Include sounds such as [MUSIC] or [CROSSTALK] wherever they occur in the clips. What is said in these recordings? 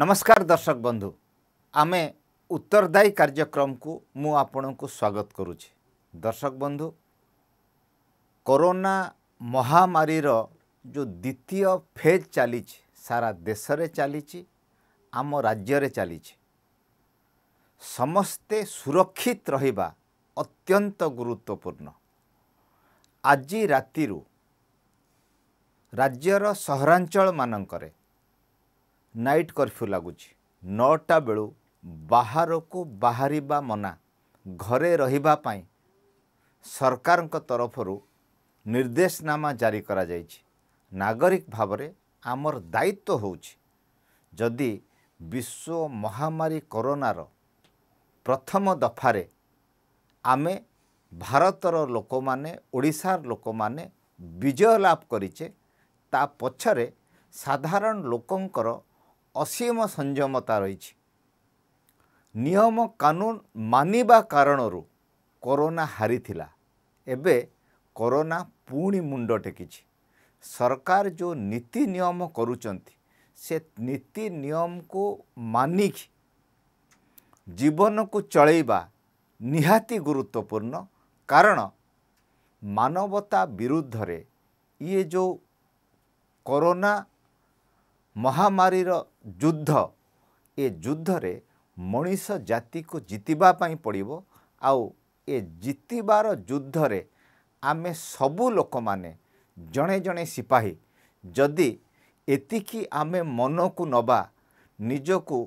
ନମସ୍କାର ଦର୍ଶକ ବନ୍ଧୁ ଆମେ ଉତ୍ତରଦାୟୀ କାର୍ଯ୍ୟକ୍ରମକୁ ମୁଁ ଆପଣଙ୍କୁ ସ୍ୱାଗତ କରୁଛି ଦର୍ଶକ ବନ୍ଧୁ କରୋନା ମହାମାରୀର ଯେଉଁ ଦ୍ୱିତୀୟ ଫେଜ୍ ଚାଲିଛି ସାରା ଦେଶରେ ଚାଲିଛି ଆମ ରାଜ୍ୟରେ ଚାଲିଛି ସମସ୍ତେ ସୁରକ୍ଷିତ ରହିବା ଅତ୍ୟନ୍ତ ଗୁରୁତ୍ୱପୂର୍ଣ୍ଣ ଆଜି ରାତିରୁ ରାଜ୍ୟର ସହରାଞ୍ଚଳମାନଙ୍କରେ ନାଇଟ୍ କର୍ଫ୍ୟୁ ଲାଗୁଛି ନଅଟା ବେଳୁ ବାହାରକୁ ବାହାରିବା ମନା ଘରେ ରହିବା ପାଇଁ ସରକାରଙ୍କ ତରଫରୁ ନିର୍ଦ୍ଦେଶନାମା ଜାରି କରାଯାଇଛି ନାଗରିକ ଭାବରେ ଆମର ଦାୟିତ୍ୱ ହେଉଛି ଯଦି ବିଶ୍ୱ ମହାମାରୀ କରୋନାର ପ୍ରଥମ ଦଫାରେ ଆମେ ଭାରତର ଲୋକମାନେ ଓଡ଼ିଶାର ଲୋକମାନେ ବିଜୟ ଲାଭ କରିଛେ ତା ପଛରେ ସାଧାରଣ ଲୋକଙ୍କର ଅସୀମ ସଂଯମତା ରହିଛି ନିୟମ କାନୁନ ମାନିବା କାରଣରୁ କରୋନା ହାରିଥିଲା ଏବେ କରୋନା ପୁଣି ମୁଣ୍ଡ ଟେକିଛି ସରକାର ଯେଉଁ ନୀତି ନିୟମ କରୁଛନ୍ତି ସେ ନୀତି ନିୟମକୁ ମାନିକି ଜୀବନକୁ ଚଳେଇବା ନିହାତି ଗୁରୁତ୍ୱପୂର୍ଣ୍ଣ କାରଣ ମାନବତା ବିରୁଦ୍ଧରେ ଇଏ ଯେଉଁ କରୋନା ମହାମାରୀର ଯୁଦ୍ଧ ଏ ଯୁଦ୍ଧରେ ମଣିଷ ଜାତିକୁ ଜିତିବା ପାଇଁ ପଡ଼ିବ ଆଉ ଏ ଜିତିବାର ଯୁଦ୍ଧରେ ଆମେ ସବୁ ଲୋକମାନେ ଜଣେ ଜଣେ ସିପାହୀ ଯଦି ଏତିକି ଆମେ ମନକୁ ନେବା ନିଜକୁ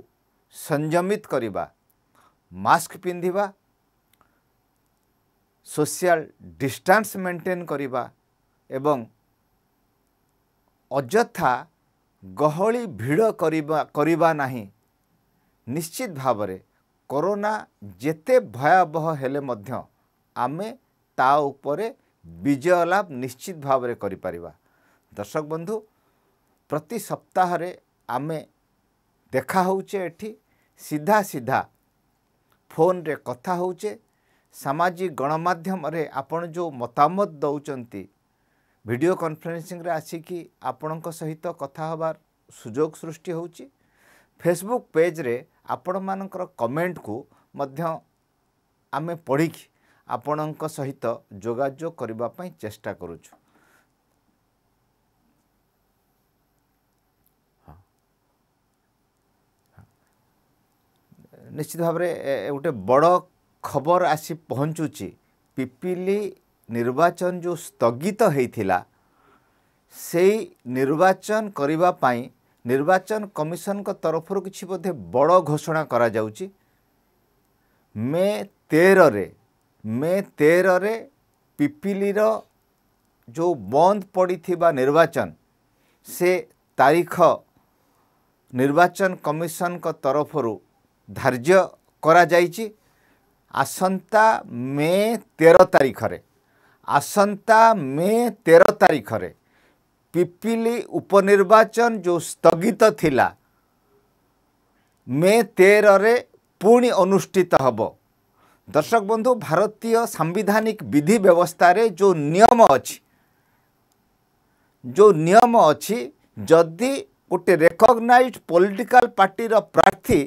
ସଂଯମିତ କରିବା ମାସ୍କ ପିନ୍ଧିବା ସୋସିଆଲ ଡିଷ୍ଟାନ୍ସ ମେଣ୍ଟେନ୍ କରିବା ଏବଂ ଅଯଥା ଗହଳି ଭିଡ଼ କରିବା କରିବା ନାହିଁ ନିଶ୍ଚିତ ଭାବରେ କରୋନା ଯେତେ ଭୟାବହ ହେଲେ ମଧ୍ୟ ଆମେ ତା ଉପରେ ବିଜୟ ଲାଭ ନିଶ୍ଚିତ ଭାବରେ କରିପାରିବା ଦର୍ଶକ ବନ୍ଧୁ ପ୍ରତି ସପ୍ତାହରେ ଆମେ ଦେଖା ହେଉଛେ ଏଠି ସିଧା ସିଧା ଫୋନ୍ରେ କଥା ହେଉଛେ ସାମାଜିକ ଗଣମାଧ୍ୟମରେ ଆପଣ ଯେଉଁ ମତାମତ ଦେଉଛନ୍ତି ଭିଡ଼ିଓ କନଫରେନ୍ସିଂରେ ଆସିକି ଆପଣଙ୍କ ସହିତ କଥା ହେବାର ସୁଯୋଗ ସୃଷ୍ଟି ହେଉଛି ଫେସବୁକ୍ ପେଜ୍ରେ ଆପଣମାନଙ୍କର କମେଣ୍ଟକୁ ମଧ୍ୟ ଆମେ ପଢ଼ିକି ଆପଣଙ୍କ ସହିତ ଯୋଗାଯୋଗ କରିବା ପାଇଁ ଚେଷ୍ଟା କରୁଛୁ ନିଶ୍ଚିତ ଭାବରେ ଗୋଟେ ବଡ଼ ଖବର ଆସି ପହଞ୍ଚୁଛି ପିପିଲି ନିର୍ବାଚନ ଯେଉଁ ସ୍ଥଗିତ ହୋଇଥିଲା ସେଇ ନିର୍ବାଚନ କରିବା ପାଇଁ ନିର୍ବାଚନ କମିଶନଙ୍କ ତରଫରୁ କିଛି ବୋଧେ ବଡ଼ ଘୋଷଣା କରାଯାଉଛି ମେ ତେରରେ ମେ ତେରରେ ପିପିଲିର ଯେଉଁ ବନ୍ଦ ପଡ଼ିଥିବା ନିର୍ବାଚନ ସେ ତାରିଖ ନିର୍ବାଚନ କମିଶନଙ୍କ ତରଫରୁ ଧାର୍ଯ୍ୟ କରାଯାଇଛି ଆସନ୍ତା ମେ ତେର ତାରିଖରେ ଆସନ୍ତା ମେ ତେର ତାରିଖରେ ପିପିଲି ଉପନିର୍ବାଚନ ଯେଉଁ ସ୍ଥଗିତ ଥିଲା ମେ ତେରରେ ପୁଣି ଅନୁଷ୍ଠିତ ହେବ ଦର୍ଶକ ବନ୍ଧୁ ଭାରତୀୟ ସାମ୍ବିଧାନିକ ବିଧି ବ୍ୟବସ୍ଥାରେ ଯେଉଁ ନିୟମ ଅଛି ଯେଉଁ ନିୟମ ଅଛି ଯଦି ଗୋଟେ ରେକଗ୍ନାଇଜ୍ ପଲିଟିକାଲ୍ ପାର୍ଟିର ପ୍ରାର୍ଥୀ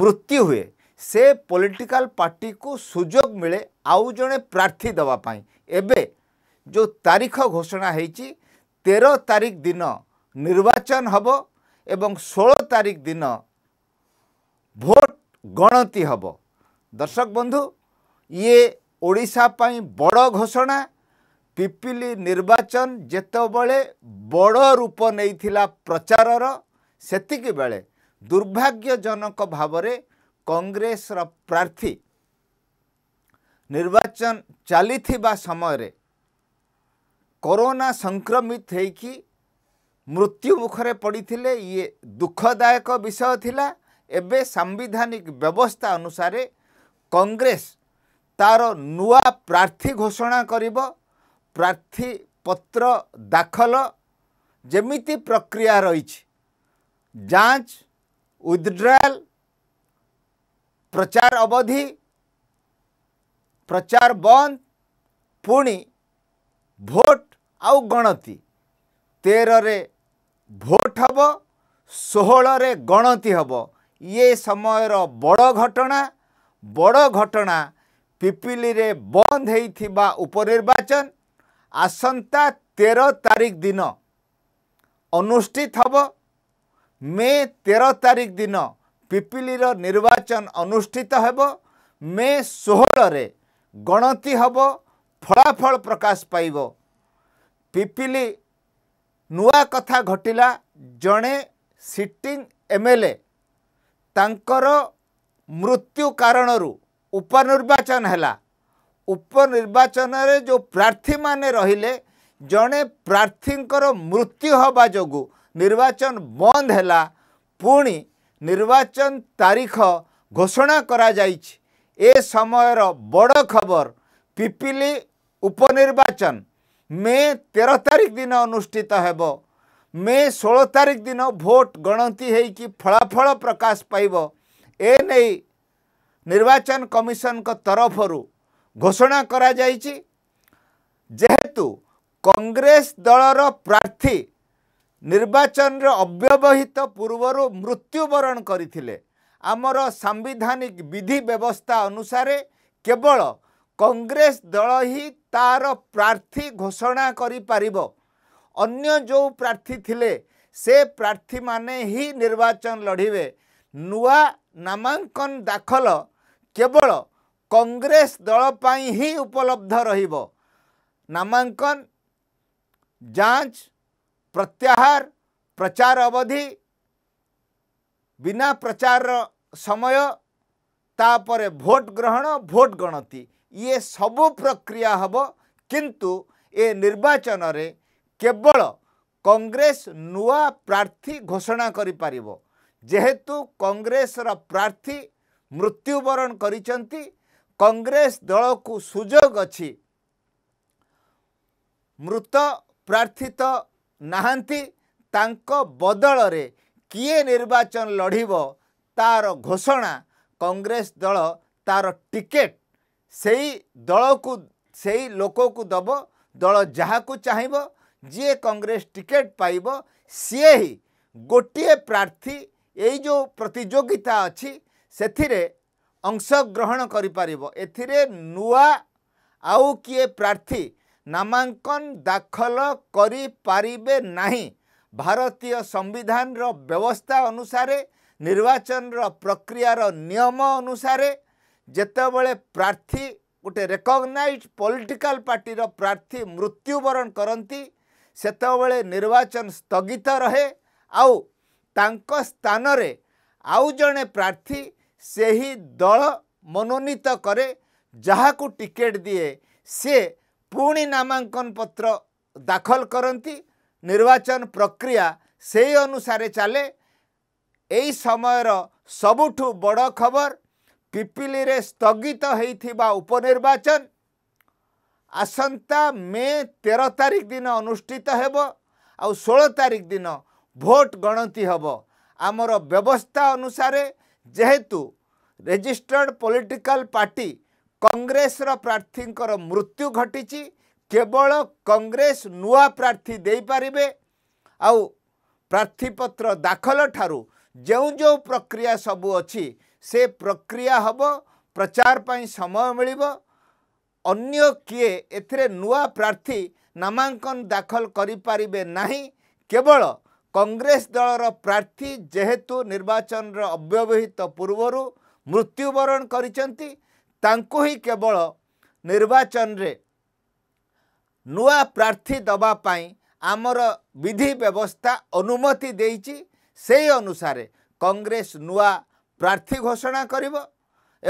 ମୃତ୍ୟୁ ହୁଏ ସେ ପଲିଟିକାଲ ପାର୍ଟିକୁ ସୁଯୋଗ ମିଳେ ଆଉ ଜଣେ ପ୍ରାର୍ଥୀ ଦେବା ପାଇଁ ଏବେ ଯେଉଁ ତାରିଖ ଘୋଷଣା ହୋଇଛି ତେର ତାରିଖ ଦିନ ନିର୍ବାଚନ ହେବ ଏବଂ ଷୋହଳ ତାରିଖ ଦିନ ଭୋଟ ଗଣତି ହେବ ଦର୍ଶକ ବନ୍ଧୁ ଇଏ ଓଡ଼ିଶା ପାଇଁ ବଡ଼ ଘୋଷଣା ପିପିଲି ନିର୍ବାଚନ ଯେତେବେଳେ ବଡ଼ ରୂପ ନେଇଥିଲା ପ୍ରଚାରର ସେତିକିବେଳେ ଦୁର୍ଭାଗ୍ୟଜନକ ଭାବରେ କଂଗ୍ରେସର ପ୍ରାର୍ଥୀ ନିର୍ବାଚନ ଚାଲିଥିବା ସମୟରେ କରୋନା ସଂକ୍ରମିତ ହୋଇକି ମୃତ୍ୟୁମୁଖରେ ପଡ଼ିଥିଲେ ଇଏ ଦୁଃଖଦାୟକ ବିଷୟ ଥିଲା ଏବେ ସାମ୍ବିଧାନିକ ବ୍ୟବସ୍ଥା ଅନୁସାରେ କଂଗ୍ରେସ ତା'ର ନୂଆ ପ୍ରାର୍ଥୀ ଘୋଷଣା କରିବ ପ୍ରାର୍ଥୀପତ୍ର ଦାଖଲ ଯେମିତି ପ୍ରକ୍ରିୟା ରହିଛି ଯାଞ୍ଚ ୱିଥଡ୍ରାଏଲ୍ ପ୍ରଚାର ଅବଧି ପ୍ରଚାର ବନ୍ଦ ପୁଣି ଭୋଟ ଆଉ ଗଣତି ତେରରେ ଭୋଟ ହେବ ଷୋହଳରେ ଗଣତି ହେବ ଇଏ ସମୟର ବଡ଼ ଘଟଣା ବଡ଼ ଘଟଣା ପିପିଲିରେ ବନ୍ଦ ହୋଇଥିବା ଉପନିର୍ବାଚନ ଆସନ୍ତା ତେର ତାରିଖ ଦିନ ଅନୁଷ୍ଠିତ ହେବ ମେ ତେର ତାରିଖ ଦିନ ପିପିଲିର ନିର୍ବାଚନ ଅନୁଷ୍ଠିତ ହେବ ମେ ଷୋହଳରେ ଗଣତି ହେବ ଫଳାଫଳ ପ୍ରକାଶ ପାଇବ ପିପିଲି ନୂଆ କଥା ଘଟିଲା ଜଣେ ସିଟିଂ ଏମ୍ ଏଲ୍ ଏ ତାଙ୍କର ମୃତ୍ୟୁ କାରଣରୁ ଉପନିର୍ବାଚନ ହେଲା ଉପନିର୍ବାଚନରେ ଯେଉଁ ପ୍ରାର୍ଥୀମାନେ ରହିଲେ ଜଣେ ପ୍ରାର୍ଥୀଙ୍କର ମୃତ୍ୟୁ ହେବା ଯୋଗୁଁ ନିର୍ବାଚନ ବନ୍ଦ ହେଲା ପୁଣି ନିର୍ବାଚନ ତାରିଖ ଘୋଷଣା କରାଯାଇଛି ଏ ସମୟର ବଡ଼ ଖବର ପିପିଲି ଉପନିର୍ବାଚନ ମେ ତେର ତାରିଖ ଦିନ ଅନୁଷ୍ଠିତ ହେବ ମେ ଷୋହଳ ତାରିଖ ଦିନ ଭୋଟ ଗଣତି ହୋଇକି ଫଳାଫଳ ପ୍ରକାଶ ପାଇବ ଏ ନେଇ ନିର୍ବାଚନ କମିଶନଙ୍କ ତରଫରୁ ଘୋଷଣା କରାଯାଇଛି ଯେହେତୁ କଂଗ୍ରେସ ଦଳର ପ୍ରାର୍ଥୀ ନିର୍ବାଚନରେ ଅବ୍ୟବହିତ ପୂର୍ବରୁ ମୃତ୍ୟୁବରଣ କରିଥିଲେ ଆମର ସାମ୍ବିଧାନିକ ବିଧି ବ୍ୟବସ୍ଥା ଅନୁସାରେ କେବଳ କଂଗ୍ରେସ ଦଳ ହିଁ ତା'ର ପ୍ରାର୍ଥୀ ଘୋଷଣା କରିପାରିବ ଅନ୍ୟ ଯେଉଁ ପ୍ରାର୍ଥୀ ଥିଲେ ସେ ପ୍ରାର୍ଥୀମାନେ ହିଁ ନିର୍ବାଚନ ଲଢ଼ିବେ ନୂଆ ନାମାଙ୍କନ ଦାଖଲ କେବଳ କଂଗ୍ରେସ ଦଳ ପାଇଁ ହିଁ ଉପଲବ୍ଧ ରହିବ ନାମାଙ୍କନ ଯାଞ୍ଚ ପ୍ରତ୍ୟାହାର ପ୍ରଚାର ଅବଧି ବିନା ପ୍ରଚାରର ସମୟ ତାପରେ ଭୋଟ ଗ୍ରହଣ ଭୋଟ ଗଣତି ଇଏ ସବୁ ପ୍ରକ୍ରିୟା ହେବ କିନ୍ତୁ ଏ ନିର୍ବାଚନରେ କେବଳ କଂଗ୍ରେସ ନୂଆ ପ୍ରାର୍ଥୀ ଘୋଷଣା କରିପାରିବ ଯେହେତୁ କଂଗ୍ରେସର ପ୍ରାର୍ଥୀ ମୃତ୍ୟୁବରଣ କରିଛନ୍ତି କଂଗ୍ରେସ ଦଳକୁ ସୁଯୋଗ ଅଛି ମୃତ ପ୍ରାର୍ଥୀ ତ ନାହାନ୍ତି ତାଙ୍କ ବଦଳରେ କିଏ ନିର୍ବାଚନ ଲଢ଼ିବ ତାର ଘୋଷଣା କଂଗ୍ରେସ ଦଳ ତାର ଟିକେଟ୍ ସେଇ ଦଳକୁ ସେଇ ଲୋକକୁ ଦେବ ଦଳ ଯାହାକୁ ଚାହିଁବ ଯିଏ କଂଗ୍ରେସ ଟିକେଟ୍ ପାଇବ ସିଏ ହିଁ ଗୋଟିଏ ପ୍ରାର୍ଥୀ ଏଇ ଯେଉଁ ପ୍ରତିଯୋଗିତା ଅଛି ସେଥିରେ ଅଂଶଗ୍ରହଣ କରିପାରିବ ଏଥିରେ ନୂଆ ଆଉ କିଏ ପ୍ରାର୍ଥୀ ନାମାଙ୍କନ ଦାଖଲ କରିପାରିବେ ନାହିଁ ଭାରତୀୟ ସମ୍ବିଧାନର ବ୍ୟବସ୍ଥା ଅନୁସାରେ ନିର୍ବାଚନର ପ୍ରକ୍ରିୟାର ନିୟମ ଅନୁସାରେ ଯେତେବେଳେ ପ୍ରାର୍ଥୀ ଗୋଟେ ରେକଗ୍ନାଇଜ୍ ପଲିଟିକାଲ୍ ପାର୍ଟିର ପ୍ରାର୍ଥୀ ମୃତ୍ୟୁବରଣ କରନ୍ତି ସେତେବେଳେ ନିର୍ବାଚନ ସ୍ଥଗିତ ରହେ ଆଉ ତାଙ୍କ ସ୍ଥାନରେ ଆଉ ଜଣେ ପ୍ରାର୍ଥୀ ସେହି ଦଳ ମନୋନୀତ କରେ ଯାହାକୁ ଟିକେଟ୍ ଦିଏ ସିଏ ପୁଣି ନାମାଙ୍କନ ପତ୍ର ଦାଖଲ କରନ୍ତି ନିର୍ବାଚନ ପ୍ରକ୍ରିୟା ସେଇ ଅନୁସାରେ ଚାଲେ ଏଇ ସମୟର ସବୁଠୁ ବଡ଼ ଖବର ପିପିଲିରେ ସ୍ଥଗିତ ହୋଇଥିବା ଉପନିର୍ବାଚନ ଆସନ୍ତା ମେ ତେର ତାରିଖ ଦିନ ଅନୁଷ୍ଠିତ ହେବ ଆଉ ଷୋହଳ ତାରିଖ ଦିନ ଭୋଟ ଗଣତି ହେବ ଆମର ବ୍ୟବସ୍ଥା ଅନୁସାରେ ଯେହେତୁ ରେଜିଷ୍ଟର୍ଡ଼ ପଲିଟିକାଲ୍ ପାର୍ଟି କଂଗ୍ରେସର ପ୍ରାର୍ଥୀଙ୍କର ମୃତ୍ୟୁ ଘଟିଛି କେବଳ କଂଗ୍ରେସ ନୂଆ ପ୍ରାର୍ଥୀ ଦେଇପାରିବେ ଆଉ ପ୍ରାର୍ଥୀପତ୍ର ଦାଖଲ ଠାରୁ ଯେଉଁ ଯେଉଁ ପ୍ରକ୍ରିୟା ସବୁ ଅଛି ସେ ପ୍ରକ୍ରିୟା ହେବ ପ୍ରଚାର ପାଇଁ ସମୟ ମିଳିବ ଅନ୍ୟ କିଏ ଏଥିରେ ନୂଆ ପ୍ରାର୍ଥୀ ନାମାଙ୍କନ ଦାଖଲ କରିପାରିବେ ନାହିଁ କେବଳ କଂଗ୍ରେସ ଦଳର ପ୍ରାର୍ଥୀ ଯେହେତୁ ନିର୍ବାଚନର ଅବ୍ୟବହିତ ପୂର୍ବରୁ ମୃତ୍ୟୁବରଣ କରିଛନ୍ତି ତାଙ୍କୁ ହିଁ କେବଳ ନିର୍ବାଚନରେ ନୂଆ ପ୍ରାର୍ଥୀ ଦେବା ପାଇଁ ଆମର ବିଧି ବ୍ୟବସ୍ଥା ଅନୁମତି ଦେଇଛି ସେହି ଅନୁସାରେ କଂଗ୍ରେସ ନୂଆ ପ୍ରାର୍ଥୀ ଘୋଷଣା କରିବ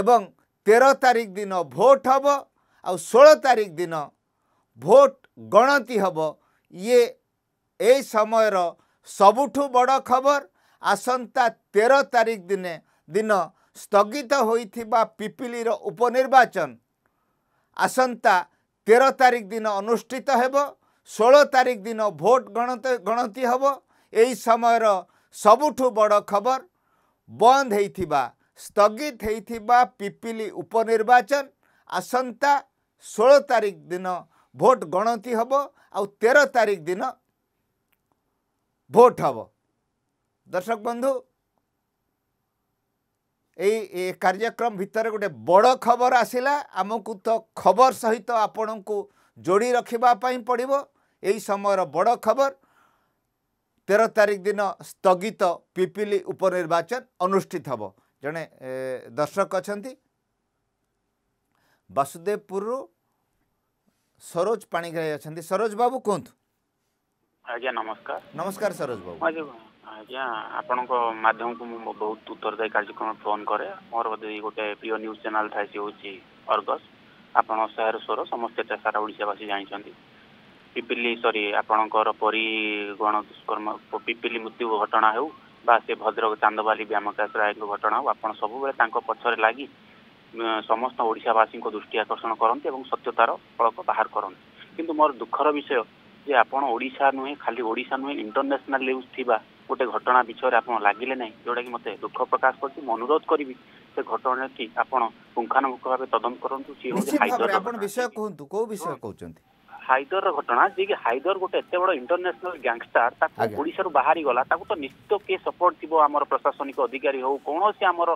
ଏବଂ ତେର ତାରିଖ ଦିନ ଭୋଟ୍ ହେବ ଆଉ ଷୋହଳ ତାରିଖ ଦିନ ଭୋଟ୍ ଗଣତି ହେବ ଇଏ ଏଇ ସମୟର ସବୁଠୁ ବଡ଼ ଖବର ଆସନ୍ତା ତେର ତାରିଖ ଦିନେ ଦିନ ସ୍ଥଗିତ ହୋଇଥିବା ପିପିଲିର ଉପନିର୍ବାଚନ ଆସନ୍ତା ତେର ତାରିଖ ଦିନ ଅନୁଷ୍ଠିତ ହେବ ଷୋହଳ ତାରିଖ ଦିନ ଭୋଟ ଗଣତି ଗଣତି ହେବ ଏହି ସମୟର ସବୁଠୁ ବଡ଼ ଖବର ବନ୍ଦ ହୋଇଥିବା ସ୍ଥଗିତ ହୋଇଥିବା ପିପିଲି ଉପନିର୍ବାଚନ ଆସନ୍ତା ଷୋହଳ ତାରିଖ ଦିନ ଭୋଟ ଗଣତି ହେବ ଆଉ ତେର ତାରିଖ ଦିନ ଭୋଟ ହେବ ଦର୍ଶକ ବନ୍ଧୁ ଏଇ କାର୍ଯ୍ୟକ୍ରମ ଭିତରେ ଗୋଟେ ବଡ଼ ଖବର ଆସିଲା ଆମକୁ ତ ଖବର ସହିତ ଆପଣଙ୍କୁ ଯୋଡ଼ି ରଖିବା ପାଇଁ ପଡ଼ିବ ଏହି ସମୟର ବଡ଼ ଖବର ତେର ତାରିଖ ଦିନ ସ୍ଥଗିତ ପିପିଲି ଉପନିର୍ବାଚନ ଅନୁଷ୍ଠିତ ହେବ ଜଣେ ଦର୍ଶକ ଅଛନ୍ତି ବାସୁଦେବପୁରରୁ ସରୋଜ ପାଣିଗ୍ରାହୀ ଅଛନ୍ତି ସରୋଜ ବାବୁ କୁହନ୍ତୁ ଆଜ୍ଞା ନମସ୍କାର ନମସ୍କାର ସରୋଜ ବାବୁ ଆଜ୍ଞା ଆପଣଙ୍କ ମାଧ୍ୟମକୁ ମୁଁ ବହୁତ ଉତ୍ତରଦାୟୀ କାର୍ଯ୍ୟକ୍ରମ ଫୋନ୍ କରେ ମୋର ଯଦି ଗୋଟେ ପ୍ରିୟ ନ୍ୟୁଜ୍ ଚ୍ୟାନେଲ୍ ଥାଏ ସେ ହେଉଛି ଅର୍ଗସ୍ ଆପଣ ସାର ସ୍ୱର ସମସ୍ତେ ସାରା ଓଡ଼ିଶାବାସୀ ଜାଣିଛନ୍ତି ପିପିଲି ସରି ଆପଣଙ୍କର ଗଣ ଦୁଷ୍କର୍ମ ପିପିଲି ମୃତ୍ୟୁ ଘଟଣା ହେଉ ବା ସେ ଭଦ୍ରକ ଚାନ୍ଦବାଲି ବ୍ୟାମକାଶ ରାୟଙ୍କ ଘଟଣା ହେଉ ଆପଣ ସବୁବେଳେ ତାଙ୍କ ପଛରେ ଲାଗି ସମସ୍ତ ଓଡ଼ିଶାବାସୀଙ୍କ ଦୃଷ୍ଟି ଆକର୍ଷଣ କରନ୍ତି ଏବଂ ସତ୍ୟତାର ଫଳକ ବାହାର କରନ୍ତି କିନ୍ତୁ ମୋର ଦୁଃଖର ବିଷୟ ଯେ ଆପଣ ଓଡ଼ିଶା ନୁହେଁ ଖାଲି ଓଡ଼ିଶା ନୁହେଁ ଇଣ୍ଟରନ୍ୟାସନାଲ୍ ନ୍ୟୁଜ୍ ଥିବା ଗୋଟେ ଘଟଣା ବିଷୟରେ ଆପଣ ଲାଗିଲେ ନାହିଁ ଯେଉଁଟାକି ମୋତେ ଦୁଃଖ ପ୍ରକାଶ କରୁଛି ମୁଁ ଅନୁରୋଧ କରିବି ସେ ଘଟଣାଟି ଆପଣ ପୁଙ୍ଖାନୁପୁଙ୍ଖ ଭାବେ ତଦନ୍ତ କରନ୍ତୁ ସିଏ ଆପଣ ବିଷୟ କୁହନ୍ତୁ କୋଉ ବିଷୟ କହୁଛନ୍ତି ହାଇଦରର ଘଟଣା ଯିଏକି ହାଇଦର ଗୋଟେ ଏତେ ବଡ ଇଣ୍ଟରନ୍ୟାସନାଲ ଗ୍ୟାଙ୍ଗଷ୍ଟାର ତାକୁ ଓଡିଶାରୁ ବାହାରି ଗଲା ତାକୁ ତ ନିଶ୍ଚିତ କିଏ ସପୋର୍ଟ ଥିବ ଆମର ପ୍ରଶାସନିକ ଅଧିକାରୀ ହଉ କୌଣସି ଆମର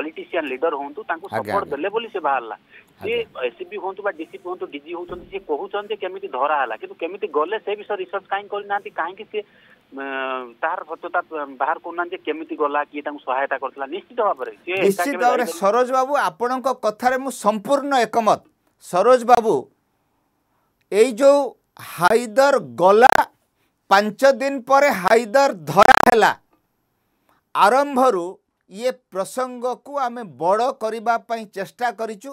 ପଲିଟିସିଆନ ଲିଡର ହୁଅନ୍ତୁ ତାଙ୍କୁ ସପୋର୍ଟ ଦେଲେ ବୋଲି ସେ ବାହାରିଲା ସିଏ ଏସିପି ହୁଅନ୍ତୁ ବା ଡିସିପି ହୁଅନ୍ତୁ ଡିଜି ହଉଛନ୍ତି ସିଏ କହୁଛନ୍ତି କେମିତି ଧରା ହେଲା କିନ୍ତୁ କେମିତି ଗଲେ ସେ ବିଷୟ ରିସର୍ଚ୍ଚ କାହିଁ କରିନାହାନ୍ତି କାହିଁକି ସିଏ ତାହାର ସତ୍ୟତା ବାହାର କରୁନାହାନ୍ତି କେମିତି ଗଲା କିଏ ତାଙ୍କୁ ସହାୟତା କରିଥିଲା ନିଶ୍ଚିତ ଭାବରେ ନିଶ୍ଚିତ ଭାବରେ ସରୋଜ ବାବୁ ଆପଣଙ୍କ କଥାରେ ମୁଁ ସମ୍ପୂର୍ଣ୍ଣ ଏକମତ ସରୋଜ ବାବୁ ଏଇ ଯେଉଁ ହାଇଦର ଗଲା ପାଞ୍ଚ ଦିନ ପରେ ହାଇଦର ଧରା ହେଲା ଆରମ୍ଭରୁ ଇଏ ପ୍ରସଙ୍ଗକୁ ଆମେ ବଡ଼ କରିବା ପାଇଁ ଚେଷ୍ଟା କରିଛୁ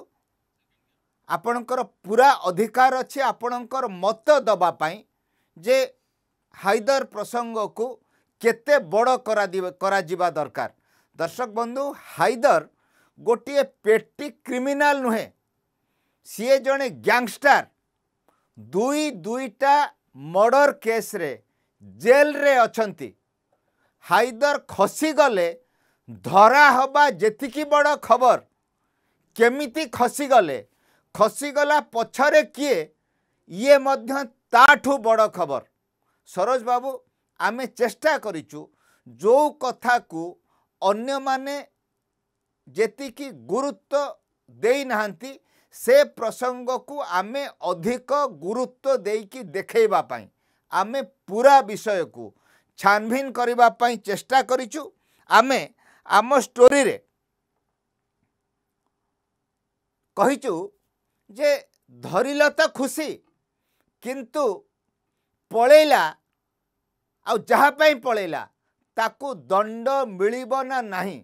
ଆପଣଙ୍କର ପୁରା ଅଧିକାର ଅଛି ଆପଣଙ୍କର ମତ ଦେବା ପାଇଁ ଯେ ହାଇଦର ପ୍ରସଙ୍ଗକୁ କେତେ ବଡ଼ କରାଯିବା ଦରକାର ଦର୍ଶକ ବନ୍ଧୁ ହାଇଦର ଗୋଟିଏ ପେଟି କ୍ରିମିନାଲ ନୁହେଁ ସିଏ ଜଣେ ଗ୍ୟାଙ୍ଗଷ୍ଟାର দুই দুইটা ମର୍ଡ଼ର କେସ୍ରେ ଜେଲ୍ରେ ଅଛନ୍ତି ହାଇଦର ଖସିଗଲେ ଧରା ହେବା ଯେତିକି ବଡ଼ ଖବର କେମିତି ଖସିଗଲେ ଖସିଗଲା ପଛରେ କିଏ ଇଏ ମଧ୍ୟ ତାଠୁ ବଡ଼ ଖବର ସରୋଜ ବାବୁ ଆମେ ଚେଷ୍ଟା କରିଛୁ ଯେଉଁ କଥାକୁ ଅନ୍ୟମାନେ ଯେତିକି ଗୁରୁତ୍ୱ ଦେଇନାହାନ୍ତି ସେ ପ୍ରସଙ୍ଗକୁ ଆମେ ଅଧିକ ଗୁରୁତ୍ୱ ଦେଇକି ଦେଖାଇବା ପାଇଁ ଆମେ ପୁରା ବିଷୟକୁ ଛାନଭିନ କରିବା ପାଇଁ ଚେଷ୍ଟା କରିଛୁ ଆମେ ଆମ ଷ୍ଟୋରିରେ କହିଛୁ ଯେ ଧରିଲ ତ ଖୁସି କିନ୍ତୁ ପଳେଇଲା ଆଉ ଯାହା ପାଇଁ ପଳେଇଲା ତାକୁ ଦଣ୍ଡ ମିଳିବ ନା ନାହିଁ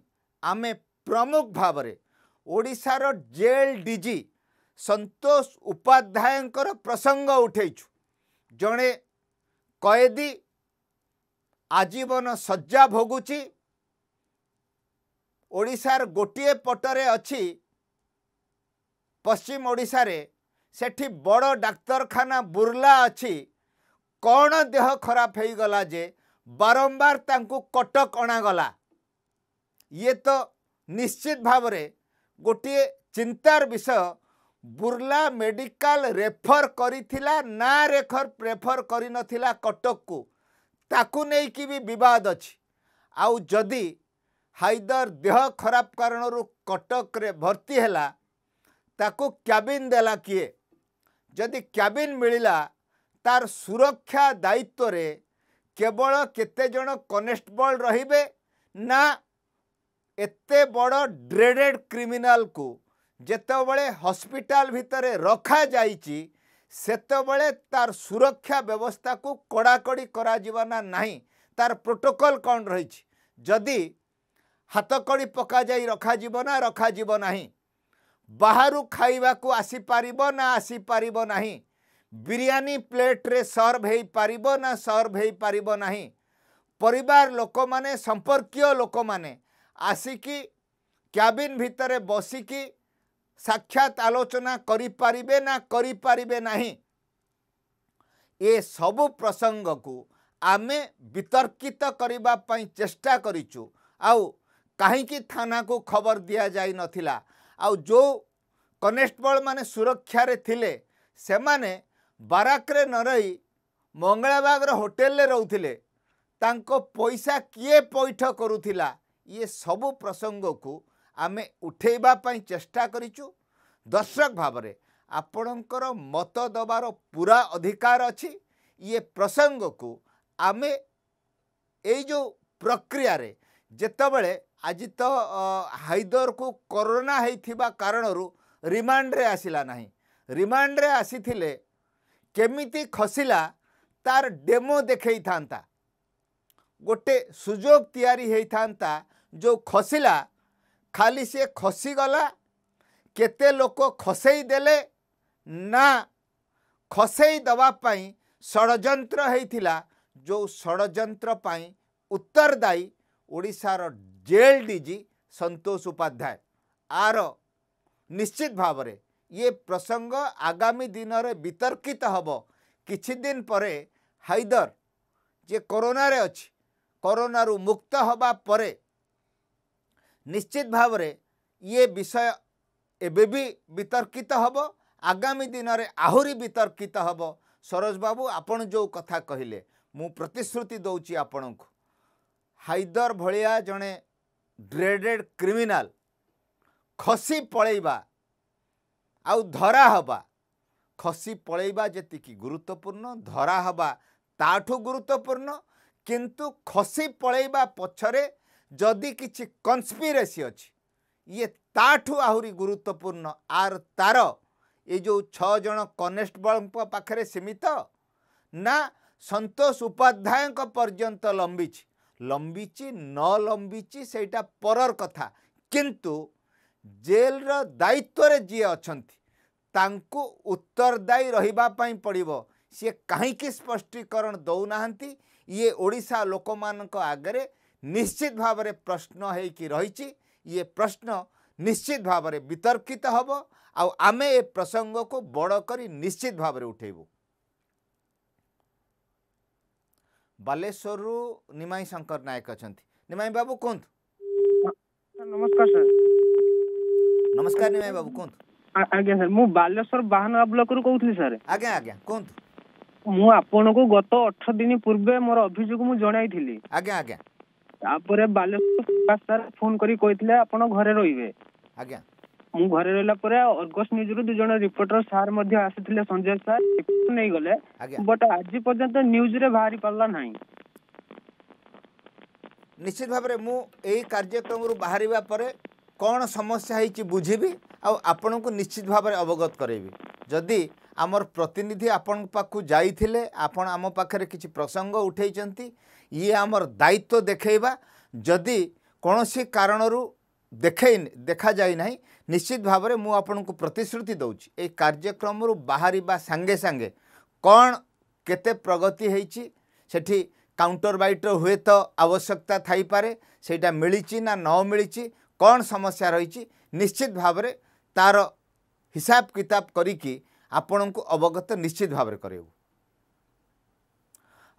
ଆମେ ପ୍ରମୁଖ ଭାବରେ ଓଡ଼ିଶାର ଜେଲ୍ ଡିଜି ସନ୍ତୋଷ ଉପାଧ୍ୟାୟଙ୍କର ପ୍ରସଙ୍ଗ ଉଠେଇଛୁ ଜଣେ କଏଦୀ ଆଜୀବନ ଶଯ୍ୟା ଭୋଗୁଛି ଓଡ଼ିଶାର ଗୋଟିଏ ପଟରେ ଅଛି ପଶ୍ଚିମ ଓଡ଼ିଶାରେ ସେଠି ବଡ଼ ଡାକ୍ତରଖାନା ବୁର୍ଲା ଅଛି କ'ଣ ଦେହ ଖରାପ ହେଇଗଲା ଯେ ବାରମ୍ବାର ତାଙ୍କୁ କଟକ ଅଣାଗଲା ଇଏ ତ ନିଶ୍ଚିତ ଭାବରେ ଗୋଟିଏ ଚିନ୍ତାର ବିଷୟ ବୁର୍ଲା ମେଡ଼ିକାଲ ରେଫର କରିଥିଲା ନା ରେଫର ରେଫର କରିନଥିଲା କଟକକୁ ତାକୁ ନେଇକି ବି ବିବାଦ ଅଛି ଆଉ ଯଦି ହାଇଦର ଦେହ ଖରାପ କାରଣରୁ କଟକରେ ଭର୍ତ୍ତି ହେଲା ତାକୁ କ୍ୟାବିନ୍ ଦେଲା କିଏ ଯଦି କ୍ୟାବିନ୍ ମିଳିଲା ତାର ସୁରକ୍ଷା ଦାୟିତ୍ୱରେ କେବଳ କେତେଜଣ କନେଷ୍ଟବଳ ରହିବେ ନା ଏତେ ବଡ଼ ଡ୍ରେଡ଼େଡ଼ କ୍ରିମିନାଲକୁ যেতবে হসপিটাল ভিতরে রখা যাইছি সেতবে তার সুরক্ষা ব্যবস্থাকে কড়াকড়ি করা না নাই তার প্রোটোকল কণ রয়েছে যদি হাতকড়ি পকাযাই রখাযিব না রখাযিব ନାହିଁ ବାହାରୁ ଖାଇବାକୁ ଆସିପାରିବ ନା ଆସିପାରିବ ନାହିଁ ବିରିୟାନୀ ପ୍ଲେଟ୍ରେ ସର୍ଭ ହୋଇପାରିବ ନା ସର୍ଭ ହୋଇପାରିବ ନାହିଁ ପରିବାର ଲୋକମାନେ ସମ୍ପର୍କୀୟ ଲୋକମାନେ ଆସିକି କ୍ୟାବିନ୍ ଭିତରେ ବସିକି ସାକ୍ଷାତ ଆଲୋଚନା କରିପାରିବେ ନା କରିପାରିବେ ନାହିଁ ଏ ସବୁ ପ୍ରସଙ୍ଗକୁ ଆମେ ବିତର୍କିତ କରିବା ପାଇଁ ଚେଷ୍ଟା କରିଛୁ ଆଉ କାହିଁକି ଥାନାକୁ ଖବର ଦିଆଯାଇନଥିଲା ଆଉ ଯେଉଁ କନେଷ୍ଟବଳ ମାନେ ସୁରକ୍ଷାରେ ଥିଲେ ସେମାନେ ବାରାକରେ ନ ରହି ମଙ୍ଗଳାବାଗର ହୋଟେଲରେ ରହୁଥିଲେ ତାଙ୍କ ପଇସା କିଏ ପଇଠ କରୁଥିଲା ଇଏ ସବୁ ପ୍ରସଙ୍ଗକୁ ଆମେ ଉଠାଇବା ପାଇଁ ଚେଷ୍ଟା କରିଛୁ ଦର୍ଶକ ଭାବରେ ଆପଣଙ୍କର ମତ ଦେବାର ପୁରା ଅଧିକାର ଅଛି ଇଏ ପ୍ରସଙ୍ଗକୁ ଆମେ ଏଇ ଯେଉଁ ପ୍ରକ୍ରିୟାରେ ଯେତେବେଳେ ଆଜି ତ ହାଇଦରକୁ କରୋନା ହେଇଥିବା କାରଣରୁ ରିମାଣ୍ଡରେ ଆସିଲା ନାହିଁ ରିମାଣ୍ଡରେ ଆସିଥିଲେ କେମିତି ଖସିଲା ତାର ଡେମୋ ଦେଖେଇଥାନ୍ତା ଗୋଟେ ସୁଯୋଗ ତିଆରି ହେଇଥାନ୍ତା ଯେଉଁ ଖସିଲା ଖାଲି ସିଏ ଖସିଗଲା କେତେ ଲୋକ ଖସେଇ ଦେଲେ ନା ଖସେଇ ଦେବା ପାଇଁ ଷଡ଼ଯନ୍ତ୍ର ହେଇଥିଲା ଯେଉଁ ଷଡ଼ଯନ୍ତ୍ର ପାଇଁ ଉତ୍ତରଦାୟୀ ଓଡ଼ିଶାର jail D G Santosh Upadhyay ଆର ନିଶ୍ଚିତ ଭାବରେ ଇଏ ପ୍ରସଙ୍ଗ ଆଗାମୀ ଦିନରେ ବିତର୍କିତ ହେବ କିଛି ଦିନ ପରେ ହାଇଦର ଯିଏ କରୋନାରେ ଅଛି କରୋନାରୁ ମୁକ୍ତ ହେବା ପରେ ନିଶ୍ଚିତ ଭାବରେ ଇଏ ବିଷୟ ଏବେ ବି ବିତର୍କିତ ହେବ ଆଗାମୀ ଦିନରେ ଆହୁରି ବିତର୍କିତ ହେବ ସରୋଜ ବାବୁ ଆପଣ ଯେଉଁ କଥା କହିଲେ ମୁଁ ପ୍ରତିଶ୍ରୁତି ଦେଉଛି ଆପଣଙ୍କୁ ହାଇଦର ଭଳିଆ ଜଣେ ଡ୍ରେଡେଡ଼ କ୍ରିମିନାଲ ଖସି ପଳେଇବା ଆଉ ଧରା ହେବା ଖସି ପଳେଇବା ଯେତିକି ଗୁରୁତ୍ୱପୂର୍ଣ୍ଣ ଧରା ହେବା ତାଠୁ ଗୁରୁତ୍ୱପୂର୍ଣ୍ଣ କିନ୍ତୁ ଖସି ପଳେଇବା ପଛରେ ଯଦି କିଛି କନ୍ସପିରେସି ଅଛି ଇଏ ତାଠୁ ଆହୁରି ଗୁରୁତ୍ୱପୂର୍ଣ୍ଣ ଆର୍ ତାର ଏ ଯେଉଁ ଛଅ ଜଣ କନେଷ୍ଟବଳଙ୍କ ପାଖରେ ସୀମିତ ନା ସନ୍ତୋଷ ଉପାଧ୍ୟାୟଙ୍କ ପର୍ଯ୍ୟନ୍ତ ଲମ୍ବିଛି ଲମ୍ବିଛି ନ ଲମ୍ବିଛି ସେଇଟା ପରର କଥା କିନ୍ତୁ ଜେଲ୍ର ଦାୟିତ୍ୱରେ ଯିଏ ଅଛନ୍ତି ତାଙ୍କୁ ଉତ୍ତରଦାୟୀ ରହିବା ପାଇଁ ପଡ଼ିବ ସିଏ କାହିଁକି ସ୍ପଷ୍ଟୀକରଣ ଦେଉନାହାନ୍ତି ଇଏ ଓଡ଼ିଶା ଲୋକମାନଙ୍କ ଆଗରେ निश्चित भाव प्रश्न हो रही ये प्रश्न निश्चित भाव वितर्कित हम आम ए प्रसंग को बड़ कर निश्चित भाव उठेबू बालेश्वर रु निमाई शंकर नायक अच्छा निमाई बाबू कहत नमस्कार सर नमस्कार निमाई बाबू कहत आज्ञा बाहन ब्लक रु कौली सर आज्ञा आज्ञा कहत मुझे गत अठ दिन पूर्वे मोर अभोग मुझे जनई थी आज्ञा आज्ञा ତାପରେ ବାଲେଶ୍ୱର ସାର୍ ଫୋନ କରି କହିଥିଲେ ଆପଣ ଘରେ ରହିବେ ଆଜ୍ଞା ମୁଁ ଘରେ ରହିଲା ପରେ ଅର୍ଗସ ନ୍ୟୁଜରୁ ଦୁଇ ଜଣ ରିପୋର୍ଟର ସାର୍ ମଧ୍ୟ ଆସିଥିଲେ ସଞ୍ଜୟ ସାର୍ ନେଇଗଲେ ବଟ୍ ଆଜି ପର୍ଯ୍ୟନ୍ତ ନ୍ୟୁଜରେ ବାହାରି ପାରିଲା ନାହିଁ ନିଶ୍ଚିତ ଭାବରେ ମୁଁ ଏହି କାର୍ଯ୍ୟକ୍ରମରୁ ବାହାରିବା ପରେ କ'ଣ ସମସ୍ୟା ହେଇଛି ବୁଝିବି ଆଉ ଆପଣଙ୍କୁ ନିଶ୍ଚିତ ଭାବରେ ଅବଗତ କରାଇବି ଯଦି ଆମର ପ୍ରତିନିଧି ଆପଣଙ୍କ ପାଖକୁ ଯାଇଥିଲେ ଆପଣ ଆମ ପାଖରେ କିଛି ପ୍ରସଙ୍ଗ ଉଠାଇଛନ୍ତି ଇଏ ଆମର ଦାୟିତ୍ୱ ଦେଖାଇବା ଯଦି କୌଣସି କାରଣରୁ ଦେଖାଇ ଦେଖାଯାଇ ନାହିଁ ନିଶ୍ଚିତ ଭାବରେ ମୁଁ ଆପଣଙ୍କୁ ପ୍ରତିଶ୍ରୁତି ଦେଉଛି ଏହି କାର୍ଯ୍ୟକ୍ରମରୁ ବାହାରିବା ସାଙ୍ଗେ ସାଙ୍ଗେ କ'ଣ କେତେ ପ୍ରଗତି ହେଇଛି ସେଠି କାଉଣ୍ଟର ବାଇଟ୍ର ହୁଏତ ଆବଶ୍ୟକତା ଥାଇପାରେ ସେଇଟା ମିଳିଛି ନା ନ ମିଳିଛି କ'ଣ ସମସ୍ୟା ରହିଛି ନିଶ୍ଚିତ ଭାବରେ ତା'ର ହିସାବ କିତାବ କରିକି ଆପଣଙ୍କୁ ଅବଗତ ନିଶ୍ଚିତ ଭାବରେ କରାଇବୁ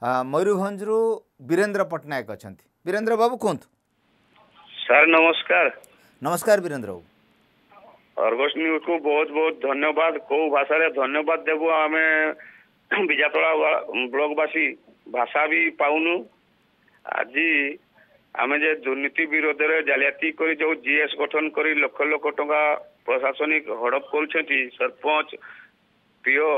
ମୟୂରଭଞ୍ଜରୁ ବୀରେନ୍ଦ୍ର ପଟ୍ଟନାୟକ ଅଛନ୍ତି ବୀରେନ୍ଦ୍ର ବାବୁ କୁହନ୍ତୁ ସାର୍ ନମସ୍କାର ନମସ୍କାର ବୀରେନ୍ଦ୍ର ବାବୁ ଅର୍ଗସ ନ୍ୟୁଜ୍କୁ ବହୁତ ବହୁତ ଧନ୍ୟବାଦ କୋଉ ଭାଷାରେ ଧନ୍ୟବାଦ ଦେବୁ ଆମେ ବିଜାତଳା ବ୍ଲକବାସୀ ଭାଷା ବି ପାଉନୁ ଆଜି ଆମେ ଯେ ଦୁର୍ନୀତି ବିରୋଧରେ ଜାଲିଆତି କରି ଯୋଉ ଜିଏସ୍ ଗଠନ କରି ଲକ୍ଷ ଲକ୍ଷ ଟଙ୍କା ପ୍ରଶାସନିକ ହଡପ କରୁଛନ୍ତି ସରପଞ୍ଚ ପିଓ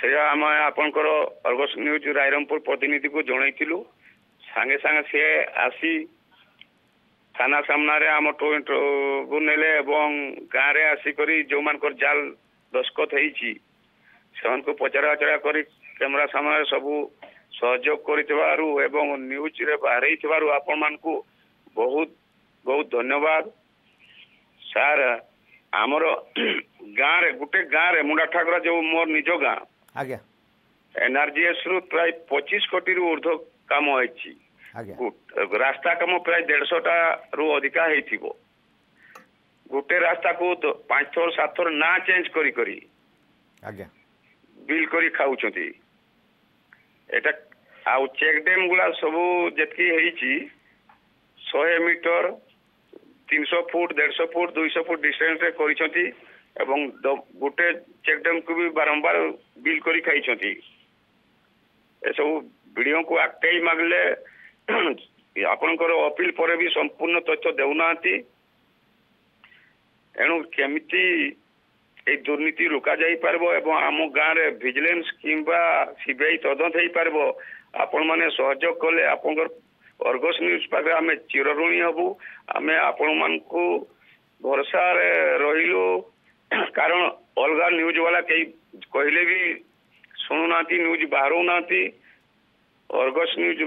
ସେଇଟା ଆମେ ଆପଣଙ୍କର ଅର୍ଗସ ନ୍ୟୁଜ ରାଇରଙ୍ଗପୁର ପ୍ରତିନିଧିକୁ ଜଣେଇଥିଲୁ ସାଙ୍ଗେ ସାଙ୍ଗେ ସେ ଆସି ଥାନା ସାମ୍ନାରେ ଆମ ଟୋଇଣ୍ଟକୁ ନେଲେ ଏବଂ ଗାଁରେ ଆସିକରି ଯେଉଁମାନଙ୍କର ଜାଲ ଦସ୍ତଖତ ହେଇଛି ସେମାନଙ୍କୁ ପଚରା ଉଚରା କରି କ୍ୟାମେରା ସାମ୍ନାରେ ସବୁ ସହଯୋଗ କରିଥିବାରୁ ଏବଂ ରେ ନ୍ୟୁଜରେ ଆପଣ ମାନଙ୍କୁ ବହୁତ ବହୁତ ଧନ୍ୟବାଦ ସାର୍ ଆମର ଗାଁରେ ଗୋଟେ ଗାଁରେ ମୁଣ୍ଡା ଠାକୁର ଯୋଉ ମୋର ନିଜ ଗାଁ ଏନ୍ଆର୍ଜିଏସ୍ ରୁ ପ୍ରାୟ ପଚିଶ କୋଟିରୁ ଉର୍ଦ୍ଧ କାମ ହେଇଛି ରାସ୍ତା କାମ ପ୍ରାୟ ଦେଢ଼ଶହଟା ରୁ ଅଧିକା ହେଇଥିବ ଗୋଟେ ରାସ୍ତାକୁ ପାଞ୍ଚ ଥର ସାତ ଥର ନା ଚେଞ୍ଜ କରି କରି ବିଲ୍ କରି ଖାଉଛନ୍ତି ଏଟା ଆଉ ଚେକ୍ ଡ୍ୟାମ୍ ଗୁଡା ସବୁ ଯେତିକି ହେଇଛି ଶହେ ମିଟର ତିନିଶହ ଫୁଟ ଦେଢ଼ଶହ ଫୁଟ ଦୁଇଶହ ଫୁଟ ଡିଷ୍ଟାନ୍ସରେ କରିଛନ୍ତି ଏବଂ ଗୋଟେ ଚେକ୍ଡ୍ୟାମ୍କୁ ବି ବାରମ୍ବାର ବିଲ୍ କରି ଖାଇଛନ୍ତି ଏସବୁ ବିଡ଼ିଓଙ୍କୁ ଆଟକାଇ ମାଗିଲେ [CLEARS THROAT] ଆପଣଙ୍କର ଅପିଲ୍ ପରେ ବି ସମ୍ପୂର୍ଣ୍ଣ ତଥ୍ୟ ଦେଉନାହାନ୍ତି ଏଣୁ କେମିତି ଏଇ ଦୁର୍ନୀତି ରୋକାଯାଇପାରିବ ଏବଂ ଆମ ଗାଁରେ ଭିଜିଲାନ୍ସ କିମ୍ବା ସି ବି ଆଇ ତଦନ୍ତ ହେଇପାରିବ ଆପଣମାନେ ସହଯୋଗ କଲେ ଆପଣଙ୍କର ଅର୍ଗସ ନ୍ୟୁଜ୍ ପାଖରେ ଆମେ ଚିର ଋଣୀ ହବୁ ଆମେ ଆପଣ ମାନଙ୍କୁ ଭରସାରେ ରହିଲୁ કારણ ઓલગા ન્યૂઝવાળા કઈ કહેલે भी ଶୁଣୁନାହାନ୍ତି ନ୍ୟୁଜ୍ ବାହାରଉନାହାନ୍ତି ଅର୍ଗସ୍ ନ୍ୟୁଜ୍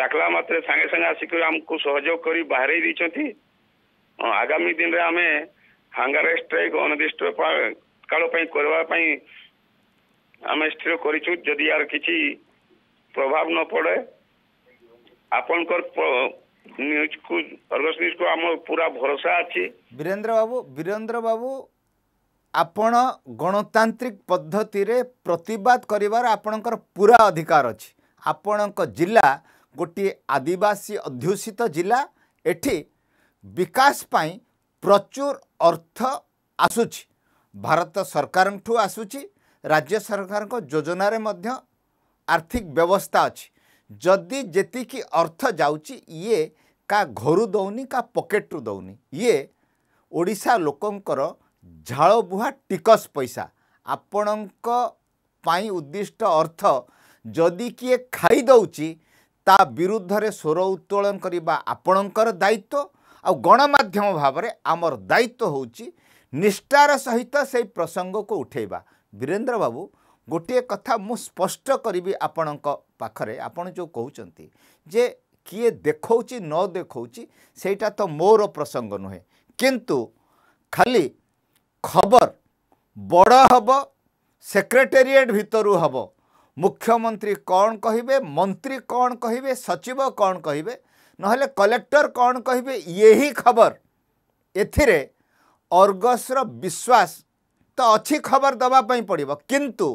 ଡାକିଲା ମାତ୍ରେ ସାଙ୍ଗେ ସାଙ୍ଗେ ଆସିକରି ଆମକୁ ସହଯୋଗ କରି ବାହାରେଇ ଦେଇଛନ୍ତି ଆଗାମୀ ଦିନରେ ଆମେ ହାଙ୍ଗାରେ ଷ୍ଟ୍ରାଇକ୍ ଅନିର୍ଦ୍ଦିଷ୍ଟ କାଳ ପାଇଁ କରିବା ପାଇଁ ଆମେ ସ୍ଥିର କରିଛୁ ଯଦି ୟାର କିଛି ପ୍ରଭାବ ନ ପଡ଼େ ଆପଣଙ୍କର ନ୍ୟୁଜ୍କୁ ଅର୍ଗସ୍ ନ୍ୟୁଜ୍କୁ ଆମର ପୁରା ଭରସା ଅଛି ବୀରେନ୍ଦ୍ର ବାବୁ ବୀରେନ୍ଦ୍ର ବାବୁ ଆପଣ ଗଣତାନ୍ତ୍ରିକ ପଦ୍ଧତିରେ ପ୍ରତିବାଦ କରିବାର ଆପଣଙ୍କର ପୁରା ଅଧିକାର ଅଛି ଆପଣଙ୍କ ଜିଲ୍ଲା ଗୋଟିଏ ଆଦିବାସୀ ଅଧ୍ୟୁଷିତ ଜିଲ୍ଲା ଏଠି ବିକାଶ ପାଇଁ ପ୍ରଚୁର ଅର୍ଥ ଆସୁଛି ଭାରତ ସରକାରଙ୍କଠୁ ଆସୁଛି ରାଜ୍ୟ ସରକାରଙ୍କ ଯୋଜନାରେ ମଧ୍ୟ ଆର୍ଥିକ ବ୍ୟବସ୍ଥା ଅଛି ଯଦି ଯେତିକି ଅର୍ଥ ଯାଉଛି ଇଏ କା ଘରୁ ଦେଉନି କା ପକେଟରୁ ଦେଉନି ଇଏ ଓଡ଼ିଶା ଲୋକଙ୍କର ଝାଳବୁହା ଟିକସ ପଇସା ଆପଣଙ୍କ ପାଇଁ ଉଦ୍ଦିଷ୍ଟ ଅର୍ଥ ଯଦି କିଏ ଖାଇଦେଉଛି ତା ବିରୁଦ୍ଧରେ ସ୍ୱର ଉତ୍ତୋଳନ କରିବା ଆପଣଙ୍କର ଦାୟିତ୍ୱ ଆଉ ଗଣମାଧ୍ୟମ ଭାବରେ ଆମର ଦାୟିତ୍ୱ ହେଉଛି ନିଷ୍ଠାର ସହିତ ସେଇ ପ୍ରସଙ୍ଗକୁ ଉଠାଇବା ବୀରେନ୍ଦ୍ର ବାବୁ ଗୋଟିଏ କଥା ମୁଁ ସ୍ପଷ୍ଟ କରିବି ଆପଣଙ୍କ ପାଖରେ ଆପଣ ଯେଉଁ କହୁଛନ୍ତି ଯେ କିଏ ଦେଖଉଛି ନ ଦେଖଉଛି ସେଇଟା ତ ମୋର ପ୍ରସଙ୍ଗ ନୁହେଁ କିନ୍ତୁ ଖାଲି ଖବର ବଡ଼ ହେବ ସେକ୍ରେଟେରିଏଟ୍ ଭିତରୁ ହେବ ମୁଖ୍ୟମନ୍ତ୍ରୀ କ'ଣ କହିବେ ମନ୍ତ୍ରୀ କ'ଣ କହିବେ ସଚିବ କ'ଣ କହିବେ ନହେଲେ କଲେକ୍ଟର କ'ଣ କହିବେ ଏହି ଖବର ଏଥିରେ ଅର୍ଗସର ବିଶ୍ୱାସ ତ ଅଛି ଖବର ଦେବା ପାଇଁ ପଡ଼ିବ କିନ୍ତୁ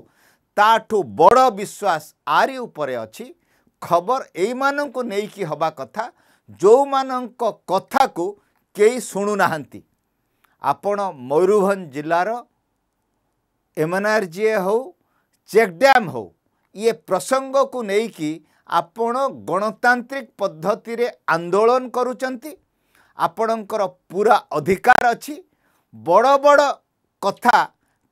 ତାଠୁ ବଡ଼ ବିଶ୍ୱାସ ଆରି ଉପରେ ଅଛି ଖବର ଏଇମାନଙ୍କୁ ନେଇକି ହେବା କଥା ଯେଉଁମାନଙ୍କ କଥାକୁ କେହି ଶୁଣୁନାହାନ୍ତି ଆପଣ ମୟୂରଭଞ୍ଜ ଜିଲ୍ଲାର ଏମଏନଆରଜିଏ ହଉ ଚେକ୍ଡ୍ୟାମ୍ ହଉ ଇଏ ପ୍ରସଙ୍ଗକୁ ନେଇକି ଆପଣ ଗଣତାନ୍ତ୍ରିକ ପଦ୍ଧତିରେ ଆନ୍ଦୋଳନ କରୁଛନ୍ତି ଆପଣଙ୍କର ପୁରା ଅଧିକାର ଅଛି ବଡ଼ ବଡ଼ କଥା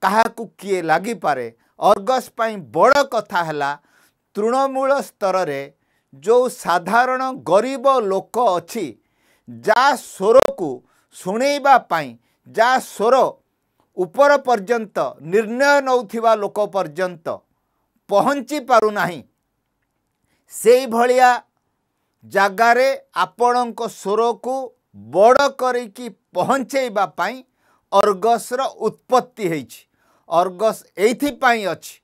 କାହାକୁ କିଏ ଲାଗିପାରେ ଅର୍ଗସ୍ ପାଇଁ ବଡ଼ କଥା ହେଲା ତୃଣମୂଳ ସ୍ତରରେ ଯେଉଁ ସାଧାରଣ ଗରିବ ଲୋକ ଅଛି ଯା ସ୍ୱରକୁ ଶୁଣେଇବା ପାଇଁ जा स्वर ऊपर पर्यंत निर्णय नौ लोक पर्यंत पहुँची पार ना से भाया जगार आपण को स्वर को बड़ करपाई अर्गसर उत्पत्ति अर्गस अच्छी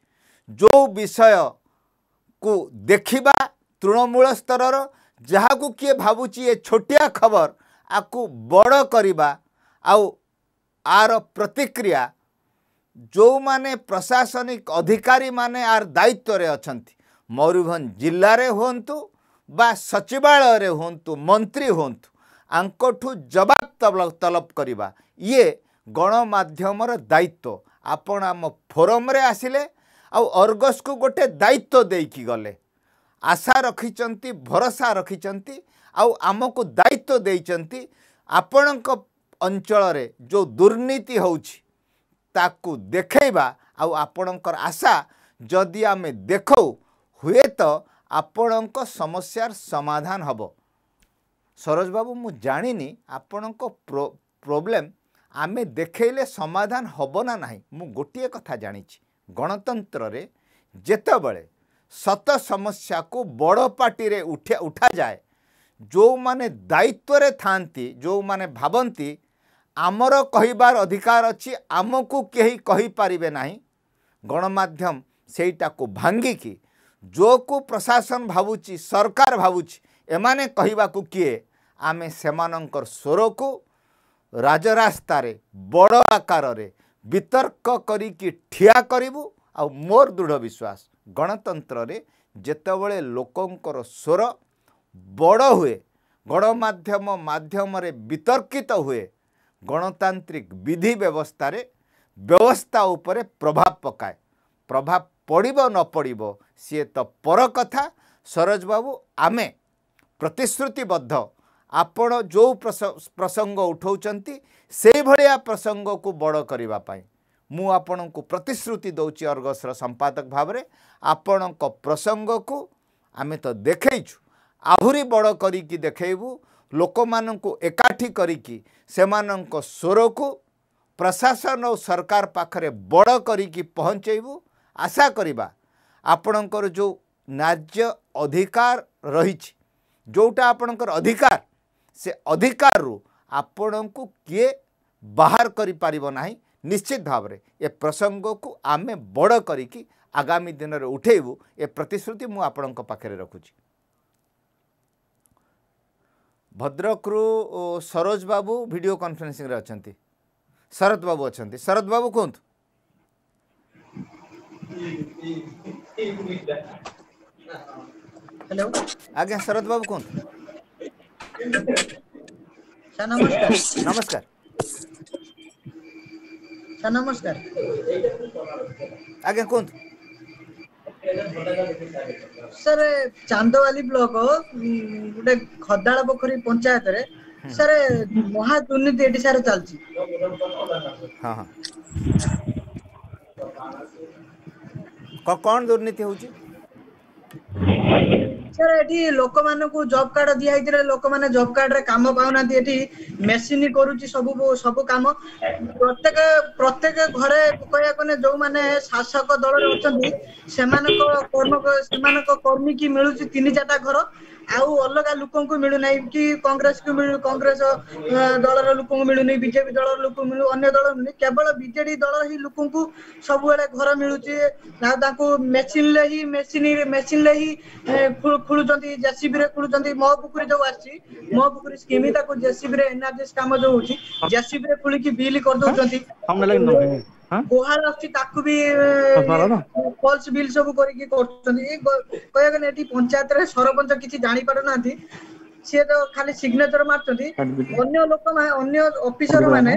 जो विषय को देखा तृणमूल स्तर जहाँ को किए भावुची ये छोटिया खबर आपको बड़ करवा ଆର ପ୍ରତିକ୍ରିୟା ଯେଉଁମାନେ ପ୍ରଶାସନିକ ଅଧିକାରୀମାନେ ଆର ଦାୟିତ୍ୱରେ ଅଛନ୍ତି ମୟୂରଭଞ୍ଜ ଜିଲ୍ଲାରେ ହୁଅନ୍ତୁ ବା ସଚିବାଳୟରେ ହୁଅନ୍ତୁ ମନ୍ତ୍ରୀ ହୁଅନ୍ତୁ ଆଙ୍କଠୁ ଜବାବ ତଲବ କରିବା ଇଏ ଗଣମାଧ୍ୟମର ଦାୟିତ୍ୱ ଆପଣ ଆମ ଫୋରମରେ ଆସିଲେ ଆଉ ଅର୍ଗସ୍କୁ ଗୋଟେ ଦାୟିତ୍ୱ ଦେଇକି ଗଲେ ଆଶା ରଖିଛନ୍ତି ଭରସା ରଖିଛନ୍ତି ଆଉ ଆମକୁ ଦାୟିତ୍ୱ ଦେଇଛନ୍ତି ଆପଣଙ୍କ ଅଞ୍ଚଳରେ ଯେଉଁ ଦୁର୍ନୀତି ହେଉଛି ତାକୁ ଦେଖେଇବା ଆଉ ଆପଣଙ୍କର ଆଶା ଯଦି ଆମେ ଦେଖାଉ ହୁଏତ ଆପଣଙ୍କ ସମସ୍ୟାର ସମାଧାନ ହେବ ସରୋଜ ବାବୁ ମୁଁ ଜାଣିନି ଆପଣଙ୍କ ପ୍ରୋବ୍ଲେମ୍ ଆମେ ଦେଖେଇଲେ ସମାଧାନ ହେବ ନା ନାହିଁ ମୁଁ ଗୋଟିଏ କଥା ଜାଣିଛି ଗଣତନ୍ତ୍ରରେ ଯେତେବେଳେ ସତ ସମସ୍ୟାକୁ ବଡ଼ ପାର୍ଟିରେ ଉଠା ଉଠାଯାଏ ଯେଉଁମାନେ ଦାୟିତ୍ୱରେ ଥାଆନ୍ତି ଯେଉଁମାନେ ଭାବନ୍ତି ଆମର କହିବାର ଅଧିକାର ଅଛି ଆମକୁ କେହି କହିପାରିବେ ନାହିଁ ଗଣମାଧ୍ୟମ ସେଇଟାକୁ ଭାଙ୍ଗିକି ଯେଉଁକୁ ପ୍ରଶାସନ ଭାବୁଛି ସରକାର ଭାବୁଛି ଏମାନେ କହିବାକୁ କିଏ ଆମେ ସେମାନଙ୍କର ସ୍ୱରକୁ ରାଜରାସ୍ତାରେ ବଡ଼ ଆକାରରେ ବିତର୍କ କରିକି ଠିଆ କରିବୁ ଆଉ ମୋର ଦୃଢ଼ ବିଶ୍ୱାସ ଗଣତନ୍ତ୍ରରେ ଯେତେବେଳେ ଲୋକଙ୍କର ସ୍ୱର ବଡ଼ ହୁଏ ଗଣମାଧ୍ୟମ ମାଧ୍ୟମରେ ବିତର୍କିତ ହୁଏ ଗଣତାନ୍ତ୍ରିକ ବିଧି ବ୍ୟବସ୍ଥାରେ ବ୍ୟବସ୍ଥା ଉପରେ ପ୍ରଭାବ ପକାଏ ପ୍ରଭାବ ପଡ଼ିବ ନ ପଡ଼ିବ ସିଏ ତ ପର କଥା ସରୋଜ ବାବୁ ଆମେ ପ୍ରତିଶ୍ରୁତିବଦ୍ଧ ଆପଣ ଯେଉଁ ପ୍ରସଙ୍ଗ ଉଠାଉଛନ୍ତି ସେଇଭଳିଆ ପ୍ରସଙ୍ଗକୁ ବଡ଼ କରିବା ପାଇଁ ମୁଁ ଆପଣଙ୍କୁ ପ୍ରତିଶ୍ରୁତି ଦେଉଛି ଅର୍ଗସର ସମ୍ପାଦକ ଭାବରେ ଆପଣଙ୍କ ପ୍ରସଙ୍ଗକୁ ଆମେ ତ ଦେଖେଇଛୁ ଆହୁରି ବଡ଼ କରିକି ଦେଖେଇବୁ ଲୋକମାନଙ୍କୁ ଏକାଠି କରିକି ସେମାନଙ୍କ ସ୍ୱରକୁ ପ୍ରଶାସନ ଓ ସରକାର ପାଖରେ ବଡ଼ କରିକି ପହଞ୍ଚେଇବୁ ଆଶା କରିବା ଆପଣଙ୍କର ଯେଉଁ ନ୍ୟାଯ୍ୟ ଅଧିକାର ରହିଛି ଯେଉଁଟା ଆପଣଙ୍କର ଅଧିକାର ସେ ଅଧିକାରରୁ ଆପଣଙ୍କୁ କିଏ ବାହାର କରିପାରିବ ନାହିଁ ନିଶ୍ଚିତ ଭାବରେ ଏ ପ୍ରସଙ୍ଗକୁ ଆମେ ବଡ଼ କରିକି ଆଗାମୀ ଦିନରେ ଉଠେଇବୁ ଏ ପ୍ରତିଶ୍ରୁତି ମୁଁ ଆପଣଙ୍କ ପାଖରେ ରଖୁଛି भद्रकु सरोज बाबू वीडियो कॉन्फ्रेंसिंग भिड कन्फरेन्सी शरद बाबू अच्छा शरद बाबू कहत आज शरद बाबू कहत नमस्कार नमस्कार नमस्कार आज कहत ସାର ଚାନ୍ଦବାଲି ବ୍ଲକ ଗୋଟେ ଖଦାଳ ପୋଖରୀ ପଞ୍ଚାୟତରେ ସାର ମହା ଦୁର୍ନୀତି ଏଠି ସାର ଚାଲିଛି କଣ ଦୁର୍ନୀତି ହଉଛି ସାର୍ ଏଠି ଲୋକମାନଙ୍କୁ ଜବ୍ କାର୍ଡ ଦିଆହେଇଥିଲା ଲୋକମାନେ ଜବ୍ ରେ କାମ ପାଉନାହାନ୍ତି ଏଠି ମେସିନ କରୁଛି ସବୁ ସବୁ କାମ ପ୍ରତ୍ୟେକ ପ୍ରତ୍ୟେକ ଘରେ କହିବାକୁ ଗଲେ ଯୋଉମାନେ ଶାସକ ଦଳରେ ଅଛନ୍ତି ସେମାନଙ୍କ କର୍ମ ସେମାନଙ୍କ କର୍ମୀ କି ମିଳୁଛି ତିନି ଚାରିଟା ଘର ଆଉ ଅଲଗା ଲୋକଙ୍କୁ ମିଳୁନାହିଁ କି କଂଗ୍ରେସ କୁ ମିଳୁ କଂଗ୍ରେସ ଦଳର ଲୋକଙ୍କୁ ମିଳୁନି ବିଜେପି ଦଳର ଲୋକଙ୍କୁ ମିଳୁ ଅନ୍ୟ ଦଳ ମିଳୁନି କେବଳ ବିଜେଡି ଦଳ ହିଁ ଲୋକଙ୍କୁ ସବୁବେଳେ ଘର ମିଳୁଛି ଆଉ ତାଙ୍କୁ ରେ ହିଁ ମେସିନ ରେ ହିଁ ଖୋଳୁଛନ୍ତି ରେ ଖୋଳୁଛନ୍ତି ମୋ ପୋଖରୀ ଯୋଉ ଆସିଛି ମୋ ପୋଖରୀ ସ୍କିମ୍ ତାକୁ ଜେସିବିରେ ଏନ୍ଆର୍ଜିଏସ୍ କାମ ଯୋଉ ହଉଛି ରେ ଖୋଳିକି ବିଲ୍ କରିଦଉଛନ୍ତି ଗୁହାର ଆସୁଛି ତାକୁ ବି ଫଲ୍ସ ବିଲ ସବୁ କରିକି କରୁଛନ୍ତି କହିବାକୁ ଗଲେ ଏଠି ପଞ୍ଚାୟତରେ ସରପଞ୍ଚ କିଛି ଜାଣି ପାରୁନାହାନ୍ତି ସିଏ ତ ଖାଲି ସିଗ୍ନେଚର ମାରୁଛନ୍ତି ଅନ୍ୟ ଲୋକ ମାନେ ଅନ୍ୟ ଅଫିସର ମାନେ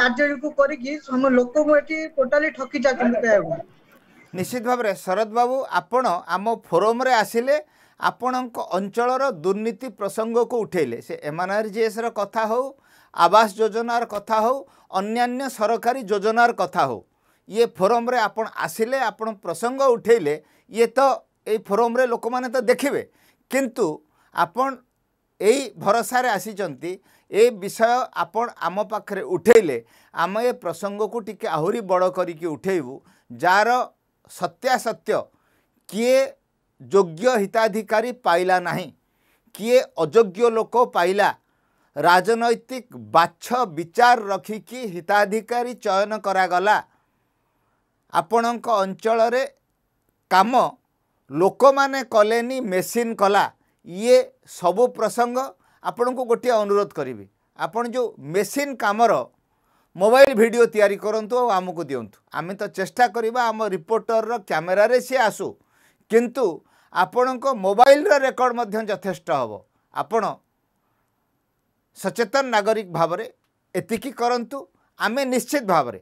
କାର୍ଯ୍ୟକୁ କରିକି ଲୋକଙ୍କୁ ଏଠି ଟୋଟାଲି ଠକି ଚାଲିଛନ୍ତି କହିବାକୁ ନିଶ୍ଚିତ ଭାବରେ ଶରଦ ବାବୁ ଆପଣ ଆମ ଫୋରମରେ ଆସିଲେ ଆପଣଙ୍କ ଅଞ୍ଚଳର ଦୁର୍ନୀତି ପ୍ରସଙ୍ଗକୁ ଉଠାଇଲେ ସେ ଏମ୍ଏନ୍ଆର୍ଜିଏସ୍ର କଥା ହେଉ ଆବାସ ଯୋଜନାର କଥା ହେଉ ଅନ୍ୟାନ୍ୟ ସରକାରୀ ଯୋଜନାର କଥା ହେଉ ଇଏ ଫୋରମରେ ଆପଣ ଆସିଲେ ଆପଣ ପ୍ରସଙ୍ଗ ଉଠାଇଲେ ଇଏ ତ ଏଇ ଫୋରମରେ ଲୋକମାନେ ତ ଦେଖିବେ କିନ୍ତୁ ଆପଣ ଏଇ ଭରସାରେ ଆସିଛନ୍ତି ଏ ବିଷୟ ଆପଣ ଆମ ପାଖରେ ଉଠାଇଲେ ଆମେ ଏ ପ୍ରସଙ୍ଗକୁ ଟିକିଏ ଆହୁରି ବଡ଼ କରିକି ଉଠାଇବୁ ଯାହାର ସତ୍ୟାସତ୍ୟ କିଏ ଯୋଗ୍ୟ ହିତାଧିକାରୀ ପାଇଲା ନାହିଁ କିଏ ଅଯୋଗ୍ୟ ଲୋକ ପାଇଲା ରାଜନୈତିକ ବାଛ ବିଚାର ରଖିକି ହିତାଧିକାରୀ ଚୟନ କରାଗଲା ଆପଣଙ୍କ ଅଞ୍ଚଳରେ କାମ ଲୋକମାନେ କଲେନି ମେସିନ୍ କଲା ଇଏ ସବୁ ପ୍ରସଙ୍ଗ ଆପଣଙ୍କୁ ଗୋଟିଏ ଅନୁରୋଧ କରିବି ଆପଣ ଯେଉଁ ମେସିନ୍ କାମର ମୋବାଇଲ ଭିଡ଼ିଓ ତିଆରି କରନ୍ତୁ ଆଉ ଆମକୁ ଦିଅନ୍ତୁ ଆମେ ତ ଚେଷ୍ଟା କରିବା ଆମ ରିପୋର୍ଟରର କ୍ୟାମେରାରେ ସିଏ ଆସୁ କିନ୍ତୁ ଆପଣଙ୍କ ମୋବାଇଲର ରେକର୍ଡ଼ ମଧ୍ୟ ଯଥେଷ୍ଟ ହେବ ଆପଣ ସଚେତନ ନାଗରିକ ଭାବରେ ଏତିକି କରନ୍ତୁ ଆମେ ନିଶ୍ଚିତ ଭାବରେ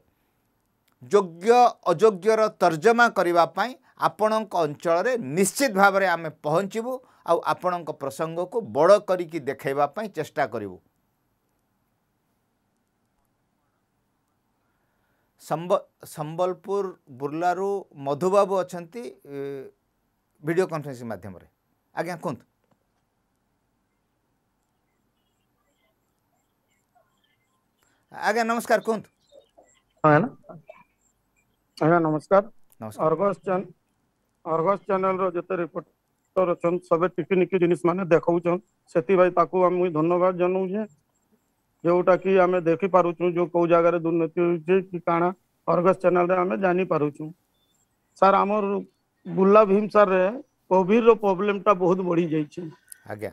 ଯୋଗ୍ୟ ଅଯୋଗ୍ୟର ତର୍ଜମା କରିବା ପାଇଁ ଆପଣଙ୍କ ଅଞ୍ଚଳରେ ନିଶ୍ଚିତ ଭାବରେ ଆମେ ପହଞ୍ଚିବୁ ଆଉ ଆପଣଙ୍କ ପ୍ରସଙ୍ଗକୁ ବଡ଼ କରିକି ଦେଖାଇବା ପାଇଁ ଚେଷ୍ଟା କରିବୁ संबलपुर बुर्लू मधुबाबू अच्छा भिड कन्फरेन्सी मध्यम आज्ञा कहत आज्ञा नमस्कार कहत हाँ, नमस्कार अर्गस चैनल रिपोर्टर अच्छा सब टिकी निकी जिन मैंने देखा चन से मुझे धन्यवाद जनाऊे जोटा कि आम देखी पार्छ जो कौ जगार दुर्नीति कण अर्गस चेल जानी पार्छ सर आम बुला भीम सारे कोविड रोब्लेम टा बहुत बढ़ी जाए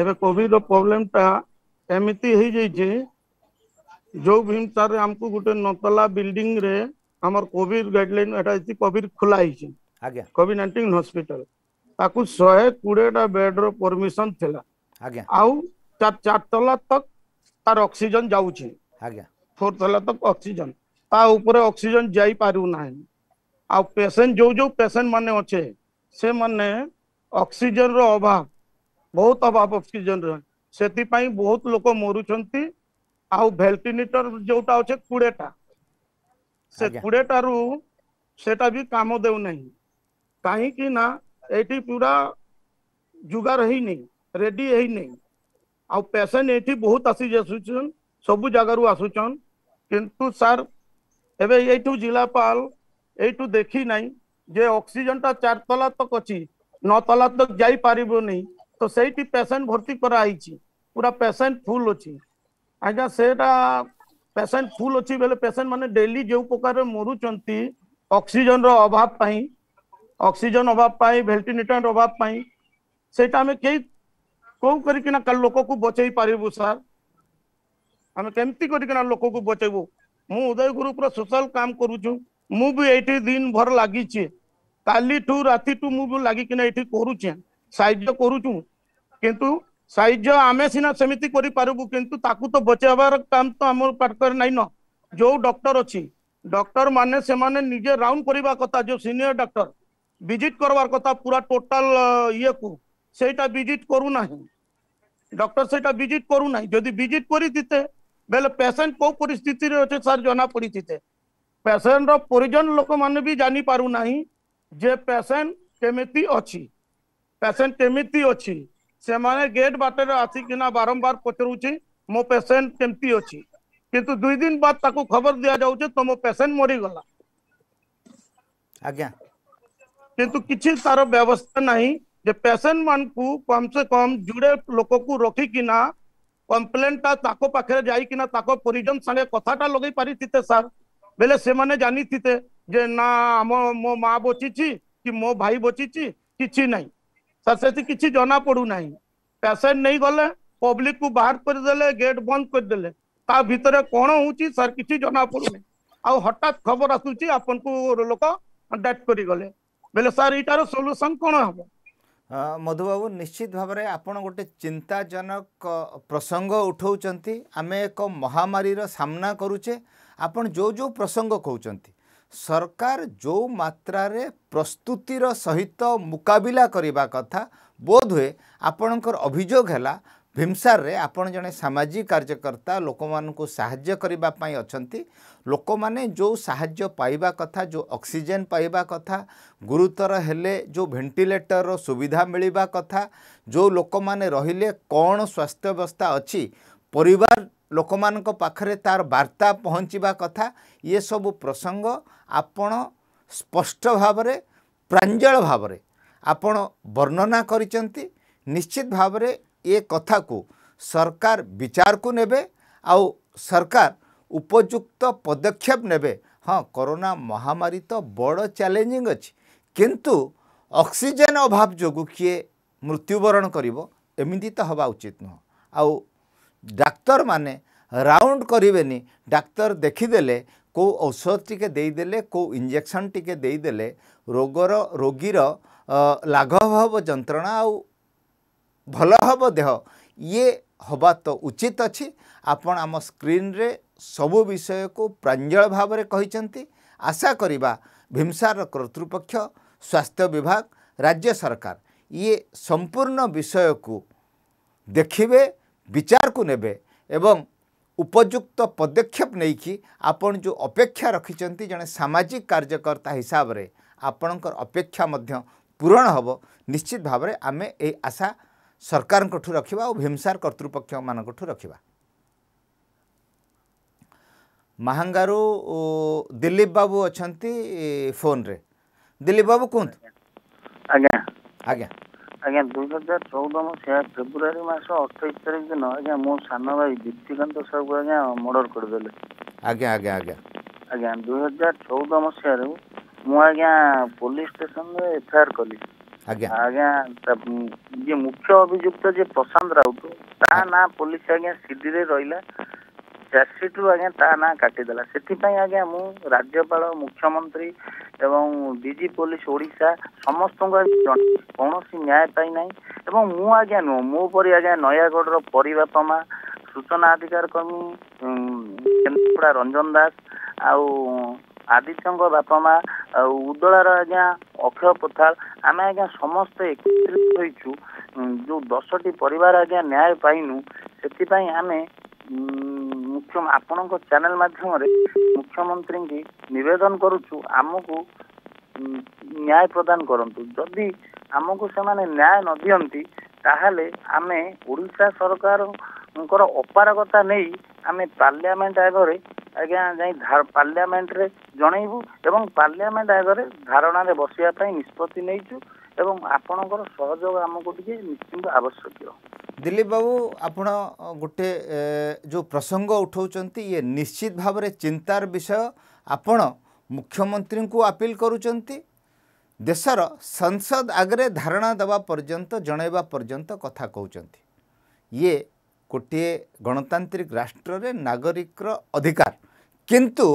एवं कोविड रोब्लेम टा एमती जो भीम सारे आमको गोटे नतला बिल्डिंग रे आमर कोविड गाइडलाइन एटा इति कोविड खुला हिचे आज्ञा कोविड 19 हॉस्पिटल ताकु 120 टा बेड रो परमिशन थिला आज्ञा आउ चार चार तला तक ତାର ଅକ୍ସିଜେନ ଯାଉଛି ଆଜ୍ଞା ଫୋର୍ଥ ହେଲା ତ ଅକ୍ସିଜେନ ତା ଉପରେ ଅକ୍ସିଜେନ ଯାଇପାରୁନାହିଁ ଆଉ ପେସେଣ୍ଟ ଯୋଉ ଯୋଉ ପେସେଣ୍ଟ ମାନେ ଅଛେ ସେମାନେ ଅକ୍ସିଜେନର ଅଭାବ ବହୁତ ଅଭାବ ଅକ୍ସିଜେନର ସେଥିପାଇଁ ବହୁତ ଲୋକ ମରୁଛନ୍ତି ଆଉ ଭେଣ୍ଟିଲେଟର ଯୋଉଟା ଅଛେ କୋଡ଼ିଏଟା ସେ କୋଡ଼ିଏଟାରୁ ସେଟା ବି କାମ ଦେଉନାହିଁ କାହିଁକି ନା ଏଇଠି ପୁରା ଯୁଗାର ହେଇନି ରେଡି ହେଇନି ଆଉ ପେସେଣ୍ଟ ଏଠି ବହୁତ ଆସିକି ଆସୁଛନ୍ ସବୁ ଜାଗାରୁ ଆସୁଛନ୍ କିନ୍ତୁ ସାର୍ ଏବେ ଏଇଠୁ ଜିଲ୍ଲାପାଳ ଏଇଠୁ ଦେଖି ନାହିଁ ଯେ ଅକ୍ସିଜେନଟା ଚାରିତଲା ତକ ଅଛି ନଅ ତଲା ତକ ଯାଇପାରିବନି ତ ସେଇଠି ପେସେଣ୍ଟ ଭର୍ତ୍ତି କରାହେଇଛି ପୁରା ପେସେଣ୍ଟ ଫୁଲ୍ ଅଛି ଆଜ୍ଞା ସେଇଟା ପେସେଣ୍ଟ ଫୁଲ୍ ଅଛି ବେଲେ ପେସେଣ୍ଟ ମାନେ ଡେଲି ଯେଉଁ ପ୍ରକାରରେ ମରୁଛନ୍ତି ଅକ୍ସିଜେନର ଅଭାବ ପାଇଁ ଅକ୍ସିଜେନ ଅଭାବ ପାଇଁ ଭେଣ୍ଟିଲେଟର ଅଭାବ ପାଇଁ ସେଇଟା ଆମେ କେହି कौन करना लोक को बचे पारू सार आम कमी करना लोक को बचेबू मु उदय ग्रुप रोसल काम करुचु मुझे ये दिन भर लगी काली ठू राति ठू मुझे लगिकिना ये करुचे ସାହାଯ୍ୟ କରୁଛୁ କିନ୍ତୁ ସାହାଯ୍ୟ ଆମେ ସିନା ସେମିତି କରିପାରିବୁ କିନ୍ତୁ ତାକୁ ତ ବଚେଇବାର କାମ ତ ଆମ ପାଖରେ ନାହିଁ ନ ଯୋଉ ଡକ୍ଟର ଅଛି ଡକ୍ଟର ମାନେ ସେମାନେ ନିଜେ ରାଉଣ୍ଡ କରିବା କଥା ଯୋଉ ସିନିୟର ଡକ୍ଟର ଭିଜିଟ୍ କରବାର କଥା ପୁରା ଟୋଟାଲ ଇଏକୁ ସେଇଟା ଭିଜିଟ୍ କରୁନାହିଁ डॉक्टर से विजिट करू ना जो विजिट करते पेसेंट कौ परिस्थित अच्छे सर जना पड़ते पेसेंट रिजन लोक मैंने भी जानी पार ना जे पेसेंट केमी अच्छी पेसेंट केमी अच्छी से मैंने गेट बाटर आसिकिना बारंबार पचरू मो पेसेंट केमती अच्छी किंतु दुई दिन बाद खबर दिया जाऊ तो मो पेसेंट मरी गला आज्ञा किंतु किछि सारो व्यवस्था नाही पेसेंट मान को कम से कम जुड़े लोक को रखी कि कम्प्लेन टाखे जाकिजन सागे कथा लगे पारि सार बेले से मैंने जानी थे जे ना आम मो माँ बचीची कि मो भाई बचीची किसी ना सर से किसी जना पड़ूना पेसेंट नहीं गले पब्लिक को बाहर करदे गेट बंद करदे भितर कौन हो सर किसी जना पड़ूना आउ हटात खबर आसूची आपन को लोक डेट कर गले बोले सर यार सोल्यूसन कौन हम हाँ? ମଧୁବାବୁ ନିଶ୍ଚିତ ଭାବରେ ଆପଣ ଗୋଟେ ଚିନ୍ତାଜନକ ପ୍ରସଙ୍ଗ ଉଠାଉଛନ୍ତି ଆମେ ଏକ ମହାମାରୀର ସାମ୍ନା କରୁଛେ ଆପଣ ଯେଉଁ ଯେଉଁ ପ୍ରସଙ୍ଗ କହୁଛନ୍ତି ସରକାର ଯେଉଁ ମାତ୍ରାରେ ପ୍ରସ୍ତୁତିର ସହିତ ମୁକାବିଲା କରିବା କଥା ବୋଧହୁଏ ଆପଣଙ୍କର ଅଭିଯୋଗ ହେଲା ଭୀମସାରରେ ଆପଣ ଜଣେ ସାମାଜିକ କାର୍ଯ୍ୟକର୍ତ୍ତା ଲୋକମାନଙ୍କୁ ସାହାଯ୍ୟ କରିବା ପାଇଁ ଅଛନ୍ତି ଲୋକମାନେ ଯେଉଁ ସାହାଯ୍ୟ ପାଇବା କଥା ଯେଉଁ ଅକ୍ସିଜେନ୍ ପାଇବା କଥା ଗୁରୁତର ହେଲେ ଯେଉଁ ଭେଣ୍ଟିଲେଟରର ସୁବିଧା ମିଳିବା କଥା ଯେଉଁ ଲୋକମାନେ ରହିଲେ କ'ଣ ସ୍ୱାସ୍ଥ୍ୟବସ୍ଥା ଅଛି ପରିବାର ଲୋକମାନଙ୍କ ପାଖରେ ତା'ର ବାର୍ତ୍ତା ପହଞ୍ଚିବା କଥା ଏସବୁ ପ୍ରସଙ୍ଗ ଆପଣ ସ୍ପଷ୍ଟ ଭାବରେ ପ୍ରାଞ୍ଜଳ ଭାବରେ ଆପଣ ବର୍ଣ୍ଣନା କରିଛନ୍ତି ନିଶ୍ଚିତ ଭାବରେ ଏ କଥାକୁ ସରକାର ବିଚାରକୁ ନେବେ ଆଉ ସରକାର ଉପଯୁକ୍ତ ପଦକ୍ଷେପ ନେବେ ହଁ କରୋନା ମହାମାରୀ ତ ବଡ଼ ଚ୍ୟାଲେଞ୍ଜିଂ ଅଛି କିନ୍ତୁ ଅକ୍ସିଜେନ୍ ଅଭାବ ଯୋଗୁଁ କିଏ ମୃତ୍ୟୁବରଣ କରିବ ଏମିତି ତ ହେବା ଉଚିତ ନୁହଁ ଆଉ ଡାକ୍ତରମାନେ ରାଉଣ୍ଡ କରିବେନି ଡାକ୍ତର ଦେଖିଦେଲେ କେଉଁ ଔଷଧ ଟିକେ ଦେଇଦେଲେ କେଉଁ ଇଞ୍ଜେକ୍ସନ୍ ଟିକେ ଦେଇଦେଲେ ରୋଗର ରୋଗୀର ଲାଘବ ହେବ ଯନ୍ତ୍ରଣା ଆଉ ଭଲ ହେବ ଦେହ ଇଏ ହେବା ତ ଉଚିତ ଅଛି ଆପଣ ଆମ ସ୍କ୍ରିନ୍ରେ ସବୁ ବିଷୟକୁ ପ୍ରାଞ୍ଜଳ ଭାବରେ କହିଛନ୍ତି ଆଶା କରିବା ଭୀମସାର କର୍ତ୍ତୃପକ୍ଷ ସ୍ୱାସ୍ଥ୍ୟ ବିଭାଗ ରାଜ୍ୟ ସରକାର ଇଏ ସମ୍ପୂର୍ଣ୍ଣ ବିଷୟକୁ ଦେଖିବେ ବିଚାରକୁ ନେବେ ଏବଂ ଉପଯୁକ୍ତ ପଦକ୍ଷେପ ନେଇକି ଆପଣ ଯେଉଁ ଅପେକ୍ଷା ରଖିଛନ୍ତି ଜଣେ ସାମାଜିକ କାର୍ଯ୍ୟକର୍ତ୍ତା ହିସାବରେ ଆପଣଙ୍କର ଅପେକ୍ଷା ମଧ୍ୟ ପୂରଣ ହେବ ନିଶ୍ଚିତ ଭାବରେ ଆମେ ଏଇ ଆଶା ସରକାରଙ୍କଠୁ ରଖିବା ଆଉ ଭୀମସାର କର୍ତ୍ତୃପକ୍ଷମାନଙ୍କଠୁ ରଖିବା ମାହାଙ୍ଗାରୁ ଦିଲୀପ ବାବୁ ଅଛନ୍ତି ଫୋନରେ ଦିଲୀପ ବାବୁ କୁହନ୍ତୁ ଆଜ୍ଞା ଆଜ୍ଞା ଆଜ୍ଞା ଦୁଇ ହଜାର ଚଉଦ ମସିହା ଫେବୃଆରୀ ମାସ ଅଠେଇଶ ତାରିଖ ଦିନ ଆଜ୍ଞା ମୋ ସାନ ଭାଇ ଦୀପ୍ତିକାନ୍ତ ସାହୁକୁ ଆଜ୍ଞା ମର୍ଡର କରିଦେଲେ ଆଜ୍ଞା ଆଜ୍ଞା ଆଜ୍ଞା ଆଜ୍ଞା ଦୁଇ ହଜାର ଚଉଦ ମସିହାରୁ ମୁଁ ଆଜ୍ଞା ପୋଲିସ ଷ୍ଟେସନରେ ଏଫଆଇଆର କଲି ଆଜ୍ଞା ଆଜ୍ଞା ଯେ ମୁଖ୍ୟ ଅଭିଯୁକ୍ତ ଯେ ପ୍ରଶାନ୍ତ ରାଉତ ତା ନାଁ ପୋଲିସ ଆଜ୍ଞା ସିଡିରେ ରହିଲା ଚାଷୀଠୁ ଆଜ୍ଞା ତା ନାଁ କାଟିଦେଲା ସେଥିପାଇଁ ଆଜ୍ଞା ମୁଁ ରାଜ୍ୟପାଳ ମୁଖ୍ୟମନ୍ତ୍ରୀ ଏବଂ ଡିଜି ପୋଲିସ ଓଡ଼ିଶା ସମସ୍ତଙ୍କୁ ଆଜ୍ଞା କୌଣସି ନ୍ୟାୟ ପାଇ ନାହିଁ ଏବଂ ମୁଁ ଆଜ୍ଞା ନୁହଁ ମୋ ପରି ଆଜ୍ଞା ନୟାଗଡ଼ର ପରିବାପମା ସୂଚନା ଅଧିକାର କର୍ମୀ କେନ୍ଦ୍ରାପଡ଼ା ରଞ୍ଜନ ଦାସ ଆଉ ଆଦିତ୍ୟଙ୍କ ବାପା ମା ଉଦଳାର ଆଜ୍ଞା ଅକ୍ଷୟ ପୋଥାଳ ଆମେ ଆଜ୍ଞା ସମସ୍ତେ ଏକତ୍ରିତ ହୋଇଛୁ ଯୋଉ ଦଶଟି ପରିବାର ଆଜ୍ଞା ନ୍ୟାୟ ପାଇନୁ ସେଥିପାଇଁ ଆମେ ମୁଖ୍ୟ ଆପଣଙ୍କ ଚ୍ୟାନେଲ ମାଧ୍ୟମରେ ମୁଖ୍ୟମନ୍ତ୍ରୀଙ୍କୁ ନିବେଦନ କରୁଛୁ ଆମକୁ ନ୍ୟାୟ ପ୍ରଦାନ କରନ୍ତୁ ଯଦି ଆମକୁ ସେମାନେ ନ୍ୟାୟ ନ ଦିଅନ୍ତି ତାହେଲେ ଆମେ ଓଡ଼ିଶା ସରକାରଙ୍କର ଅପାରଗତା ନେଇ ଆମେ ପାର୍ଲିଆମେଣ୍ଟ ଆଗରେ ଆଜ୍ଞା ଯାଇ ପାର୍ଲିଆମେଣ୍ଟରେ ଜଣେଇବୁ ଏବଂ ପାର୍ଲିଆମେଣ୍ଟ ଆଗରେ ଧାରଣାରେ ବସିବା ପାଇଁ ନିଷ୍ପତ୍ତି ନେଇଛୁ ଏବଂ ଆପଣଙ୍କର ସହଯୋଗ ଆମକୁ ଟିକେ ନିଶ୍ଚିନ୍ତ ଆବଶ୍ୟକୀୟ ଦିଲ୍ଲୀପ ବାବୁ ଆପଣ ଗୋଟେ ଯେଉଁ ପ୍ରସଙ୍ଗ ଉଠାଉଛନ୍ତି ଇଏ ନିଶ୍ଚିତ ଭାବରେ ଚିନ୍ତାର ବିଷୟ ଆପଣ ମୁଖ୍ୟମନ୍ତ୍ରୀଙ୍କୁ ଆପିଲ କରୁଛନ୍ତି ଦେଶର ସଂସଦ ଆଗରେ ଧାରଣା ଦେବା ପର୍ଯ୍ୟନ୍ତ ଜଣାଇବା ପର୍ଯ୍ୟନ୍ତ କଥା କହୁଛନ୍ତି ଇଏ ଗୋଟିଏ ଗଣତାନ୍ତ୍ରିକ ରାଷ୍ଟ୍ରରେ ନାଗରିକର ଅଧିକାର କିନ୍ତୁ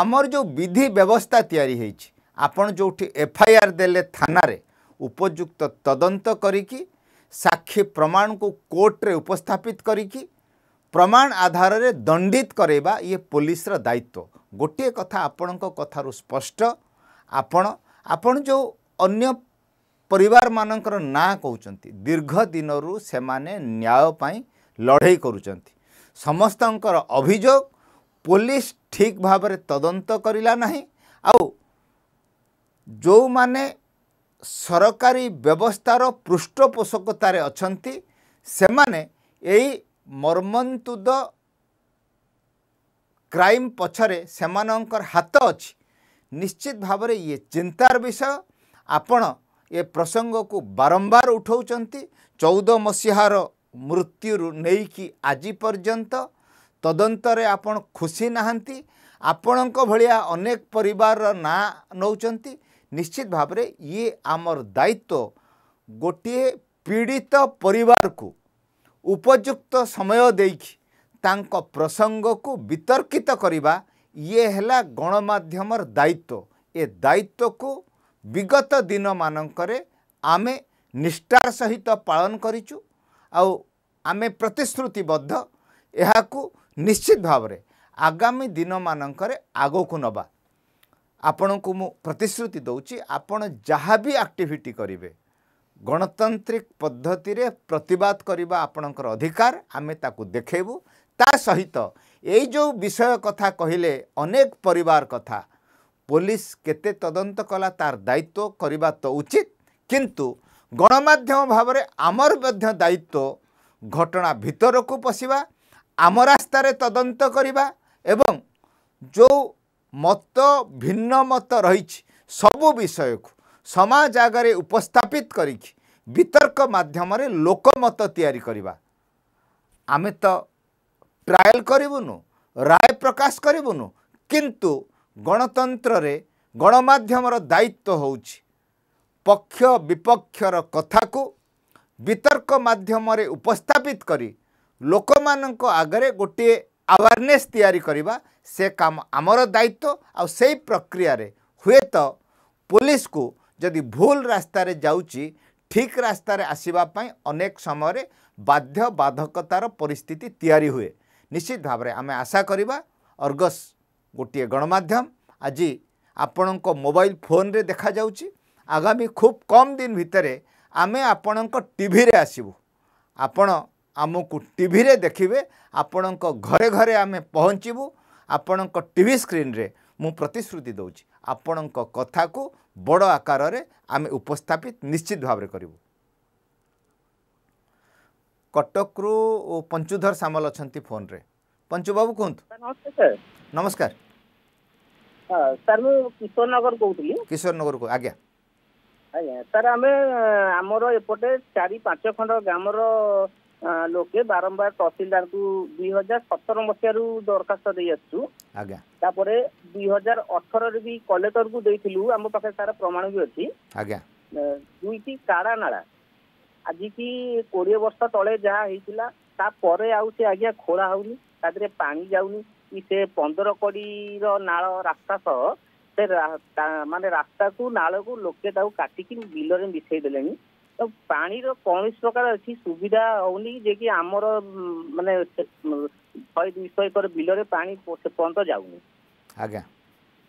ଆମର ଯେଉଁ ବିଧି ବ୍ୟବସ୍ଥା ତିଆରି ହୋଇଛି ଆପଣ ଯେଉଁଠି ଏଫ୍ଆଇଆର୍ ଦେଲେ ଥାନାରେ ଉପଯୁକ୍ତ ତଦନ୍ତ କରିକି ସାକ୍ଷୀ ପ୍ରମାଣକୁ କୋର୍ଟରେ ଉପସ୍ଥାପିତ କରିକି ପ୍ରମାଣ ଆଧାରରେ ଦଣ୍ଡିତ କରାଇବା ଇଏ ପୋଲିସର ଦାୟିତ୍ୱ ଗୋଟିଏ କଥା ଆପଣଙ୍କ କଥାରୁ ସ୍ପଷ୍ଟ ଆପଣ ଆପଣ ଯେଉଁ ଅନ୍ୟ ପରିବାରମାନଙ୍କର ନାଁ କହୁଛନ୍ତି ଦୀର୍ଘ ଦିନରୁ ସେମାନେ ନ୍ୟାୟ ପାଇଁ ଲଢ଼େଇ କରୁଛନ୍ତି ସମସ୍ତଙ୍କର ଅଭିଯୋଗ ପୋଲିସ ଠିକ୍ ଭାବରେ ତଦନ୍ତ କରିଲା ନାହିଁ ଆଉ ଯେଉଁମାନେ ସରକାରୀ ବ୍ୟବସ୍ଥାର ପୃଷ୍ଠପୋଷକତାରେ ଅଛନ୍ତି ସେମାନେ ଏଇ ମର୍ମନ୍ତୁଦ କ୍ରାଇମ୍ ପଛରେ ସେମାନଙ୍କର ହାତ ଅଛି ନିଶ୍ଚିତ ଭାବରେ ଇଏ ଚିନ୍ତାର ବିଷୟ ଆପଣ ଏ ପ୍ରସଙ୍ଗକୁ ବାରମ୍ବାର ଉଠାଉଛନ୍ତି ଚଉଦ ମସିହାର ମୃତ୍ୟୁରୁ ନେଇକି ଆଜି ପର୍ଯ୍ୟନ୍ତ ତଦନ୍ତରେ ଆପଣ ଖୁସି ନାହାନ୍ତି ଆପଣଙ୍କ ଭଳିଆ ଅନେକ ପରିବାରର ନାଁ ନେଉଛନ୍ତି ନିଶ୍ଚିତ ଭାବରେ ଇଏ ଆମର ଦାୟିତ୍ୱ ଗୋଟିଏ ପୀଡ଼ିତ ପରିବାରକୁ ଉପଯୁକ୍ତ ସମୟ ଦେଇକି ତାଙ୍କ ପ୍ରସଙ୍ଗକୁ ବିତର୍କିତ କରିବା ଇଏ ହେଲା ଗଣମାଧ୍ୟମର ଦାୟିତ୍ୱ ଏ ଦାୟିତ୍ୱକୁ ବିଗତ ଦିନମାନଙ୍କରେ ଆମେ ନିଷ୍ଠାର ସହିତ ପାଳନ କରିଛୁ ଆଉ ଆମେ ପ୍ରତିଶ୍ରୁତିବଦ୍ଧ ଏହାକୁ ନିଶ୍ଚିତ ଭାବରେ ଆଗାମୀ ଦିନମାନଙ୍କରେ ଆଗକୁ ନେବା ଆପଣଙ୍କୁ ମୁଁ ପ୍ରତିଶ୍ରୁତି ଦେଉଛି ଆପଣ ଯାହା ବି ଆକ୍ଟିଭିଟି କରିବେ ଗଣତାନ୍ତ୍ରିକ ପଦ୍ଧତିରେ ପ୍ରତିବାଦ କରିବା ଆପଣଙ୍କର ଅଧିକାର ଆମେ ତାକୁ ଦେଖେଇବୁ ତା ସହିତ ଏଇ ଯେଉଁ ବିଷୟ କଥା କହିଲେ ଅନେକ ପରିବାର କଥା ପୋଲିସ କେତେ ତଦନ୍ତ କଲା ତାର ଦାୟିତ୍ୱ କରିବା ତ ଉଚିତ କିନ୍ତୁ ଗଣମାଧ୍ୟମ ଭାବରେ ଆମର ମଧ୍ୟ ଦାୟିତ୍ୱ ଘଟଣା ଭିତରକୁ ପଶିବା ଆମ ରାସ୍ତାରେ ତଦନ୍ତ କରିବା ଏବଂ ଯେଉଁ ମତ ଭିନ୍ନ ମତ ରହିଛି ସବୁ ବିଷୟକୁ ସମାଜ ଆଗରେ ଉପସ୍ଥାପିତ କରିକି ବିତର୍କ ମାଧ୍ୟମରେ ଲୋକମତ ତିଆରି କରିବା ଆମେ ତ ଟ୍ରାଏଲ୍ କରିବୁନୁ ରାୟ ପ୍ରକାଶ କରିବୁନୁ କିନ୍ତୁ ଗଣତନ୍ତ୍ରରେ ଗଣମାଧ୍ୟମର ଦାୟିତ୍ୱ ହେଉଛି ପକ୍ଷ ବିପକ୍ଷର କଥାକୁ ବିତର୍କ ମାଧ୍ୟମରେ ଉପସ୍ଥାପିତ କରି ଲୋକମାନଙ୍କ ଆଗରେ ଗୋଟିଏ ଆୱାରନେସ୍ ତିଆରି କରିବା ସେ କାମ ଆମର ଦାୟିତ୍ୱ ଆଉ ସେଇ ପ୍ରକ୍ରିୟାରେ ହୁଏତ ପୋଲିସକୁ ଯଦି ଭୁଲ ରାସ୍ତାରେ ଯାଉଛି ଠିକ୍ ରାସ୍ତାରେ ଆସିବା ପାଇଁ ଅନେକ ସମୟରେ ବାଧ୍ୟ ବାଧକତାର ପରିସ୍ଥିତି ତିଆରି ହୁଏ ନିଶ୍ଚିତ ଭାବରେ ଆମେ ଆଶା କରିବା ଅର୍ଗସ୍ ଗୋଟିଏ ଗଣମାଧ୍ୟମ ଆଜି ଆପଣଙ୍କ ମୋବାଇଲ ଫୋନରେ ଦେଖାଯାଉଛି ଆଗାମୀ ଖୁବ୍ କମ୍ ଦିନ ଭିତରେ ଆମେ ଆପଣଙ୍କ ଟିଭିରେ ଆସିବୁ ଆପଣ ଆମକୁ ଟିଭିରେ ଦେଖିବେ ଆପଣଙ୍କ ଘରେ ଘରେ ଆମେ ପହଞ୍ଚିବୁ ଆପଣଙ୍କ ଟିଭି ସ୍କ୍ରିନ୍ରେ ମୁଁ ପ୍ରତିଶ୍ରୁତି ଦେଉଛି ଆପଣଙ୍କ କଥାକୁ ବଡ଼ ଆକାରରେ ଆମେ ଉପସ୍ଥାପିତ ନିଶ୍ଚିତ ଭାବରେ କରିବୁ କଟକରୁ ପଞ୍ଚୁଧର ସାମଲ ଅଛନ୍ତି ଫୋନ୍ରେ ପଞ୍ଚୁବାବୁ କୁହନ୍ତୁ ନମସ୍କାର ସାର୍ ମୁଁ କିଶୋରନଗର କହୁଥିଲି କିଶୋରନଗରକୁ ଆଜ୍ଞା ଆଜ୍ଞା ସାର୍ ଆମେ ଆମର ଏପଟେ ଚାରି ପାଞ୍ଚ ଖଣ୍ଡ ଗ୍ରାମର ଲୋକେ ବାରମ୍ବାର ତହସିଲଦାରଙ୍କୁ ଦୁଇ ହଜାର ସତର ମସିହାରୁ ଦରଖାସ୍ତ ଦେଇ ଆସିଛୁ ତାପରେ ଦୁଇ ହଜାର ଅଠରରେ ବି କଲେକ୍ଟରଙ୍କୁ ଦେଇଥିଲୁ ଆମ ପାଖରେ ତାର ପ୍ରମାଣ ବି ଅଛି ଦୁଇଟି କାଡ଼ା ନାଳା ଆଜିକି କୋଡ଼ିଏ ବର୍ଷ ତଳେ ଯାହା ହେଇଥିଲା ତାପରେ ଆଉ ସେ ଆଜ୍ଞା ଖୋଳା ହଉନି ତା ଦେହରେ ପାଣି ଯାଉନି କି ସେ ପନ୍ଦର କୋଡ଼ିର ନାଳ ରାସ୍ତା ସହ ସେ ମାନେ ରାସ୍ତାକୁ ନାଳକୁ ଲୋକେ ତାକୁ କାଟିକି ବିଲରେ ମିଶେଇ ଦେଲେଣି ତ ପାଣିର କୌଣସି ପ୍ରକାର ଏଠି ସୁବିଧା ହଉନି ଯେ କି ଆମର ମାନେ ଶହେ ଦୁଇଶହ ଏକର ବିଲରେ ପାଣି ସେ ପର୍ଯ୍ୟନ୍ତ ଯାଉନି ଆଜ୍ଞା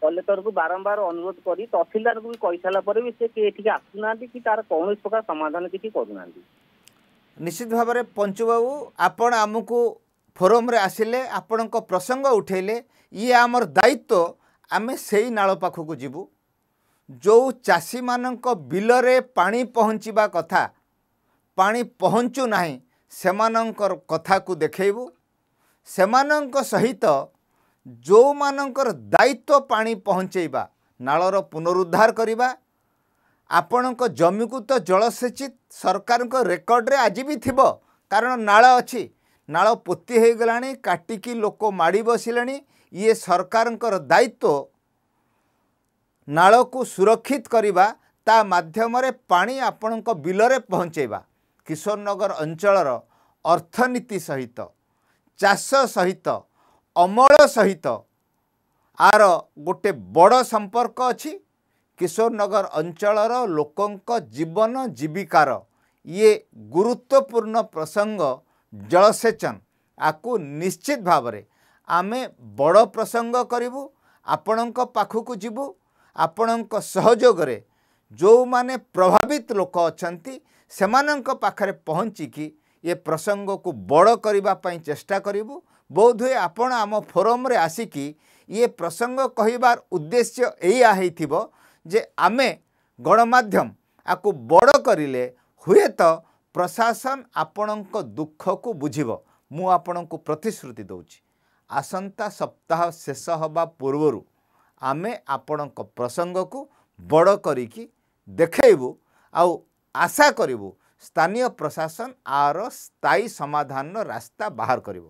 କଲେକ୍ଟରକୁ ବାରମ୍ବାର ଅନୁରୋଧ କରି ତହସିଲଦାରକୁ ବି କହିସାରିଲା ପରେ ବି ସେ ଏଠିକି ଆସୁନାହାନ୍ତି କି ତାର କୌଣସି ପ୍ରକାର ସମାଧାନ କିଛି କରୁନାହାନ୍ତି ନିଶ୍ଚିତ ଭାବରେ ପଞ୍ଚୁବାବୁ ଆପଣ ଆମକୁ ଫୋରମରେ ଆସିଲେ ଆପଣଙ୍କ ପ୍ରସଙ୍ଗ ଉଠାଇଲେ ଇଏ ଆମର ଦାୟିତ୍ୱ ଆମେ ସେଇ ନାଳ ପାଖକୁ ଯିବୁ ଯେଉଁ ଚାଷୀମାନଙ୍କ ବିଲରେ ପାଣି ପହଞ୍ଚିବା କଥା ପାଣି ପହଞ୍ଚୁ ନାହିଁ ସେମାନଙ୍କର କଥାକୁ ଦେଖେଇବୁ ସେମାନଙ୍କ ସହିତ ଯେଉଁମାନଙ୍କର ଦାୟିତ୍ୱ ପାଣି ପହଞ୍ଚେଇବା ନାଳର ପୁନରୁଦ୍ଧାର କରିବା ଆପଣଙ୍କ ଜମିକୁ ତ ଜଳସେଚିତ ସରକାରଙ୍କ ରେକର୍ଡ଼ରେ ଆଜି ବି ଥିବ କାରଣ ନାଳ ଅଛି ନାଳ ପୋତି ହୋଇଗଲାଣି କାଟିକି ଲୋକ ମାଡ଼ି ବସିଲେଣି ଇଏ ସରକାରଙ୍କର ଦାୟିତ୍ୱ ନାଳକୁ ସୁରକ୍ଷିତ କରିବା ତା ମାଧ୍ୟମରେ ପାଣି ଆପଣଙ୍କ ବିଲରେ ପହଞ୍ଚାଇବା କିଶୋରନଗର ଅଞ୍ଚଳର ଅର୍ଥନୀତି ସହିତ ଚାଷ ସହିତ ଅମଳ ସହିତ ଆର ଗୋଟେ ବଡ଼ ସମ୍ପର୍କ ଅଛି କିଶୋରନଗର ଅଞ୍ଚଳର ଲୋକଙ୍କ ଜୀବନ ଜୀବିକାର ଇଏ ଗୁରୁତ୍ୱପୂର୍ଣ୍ଣ ପ୍ରସଙ୍ଗ ଜଳସେଚନ ଆକୁ ନିଶ୍ଚିତ ଭାବରେ ଆମେ ବଡ଼ ପ୍ରସଙ୍ଗ କରିବୁ ଆପଣଙ୍କ ପାଖକୁ ଯିବୁ ଆପଣଙ୍କ ସହଯୋଗରେ ଯେଉଁମାନେ ପ୍ରଭାବିତ ଲୋକ ଅଛନ୍ତି ସେମାନଙ୍କ ପାଖରେ ପହଞ୍ଚିକି ଏ ପ୍ରସଙ୍ଗକୁ ବଡ଼ କରିବା ପାଇଁ ଚେଷ୍ଟା କରିବୁ ବୋଧହୁଏ ଆପଣ ଆମ ଫୋରମ୍ରେ ଆସିକି ଇଏ ପ୍ରସଙ୍ଗ କହିବାର ଉଦ୍ଦେଶ୍ୟ ଏଇଆ ହେଇଥିବ ଯେ ଆମେ ଗଣମାଧ୍ୟମ ଆକୁ ବଡ଼ କରିଲେ ହୁଏତ ପ୍ରଶାସନ ଆପଣଙ୍କ ଦୁଃଖକୁ ବୁଝିବ ମୁଁ ଆପଣଙ୍କୁ ପ୍ରତିଶ୍ରୁତି ଦେଉଛି ଆସନ୍ତା ସପ୍ତାହ ଶେଷ ହେବା ପୂର୍ବରୁ ଆମେ ଆପଣଙ୍କ ପ୍ରସଙ୍ଗକୁ ବଡ଼ କରିକି ଦେଖେଇବୁ ଆଉ ଆଶା କରିବୁ ସ୍ଥାନୀୟ ପ୍ରଶାସନ ଆର ସ୍ଥାୟୀ ସମାଧାନର ରାସ୍ତା ବାହାର କରିବ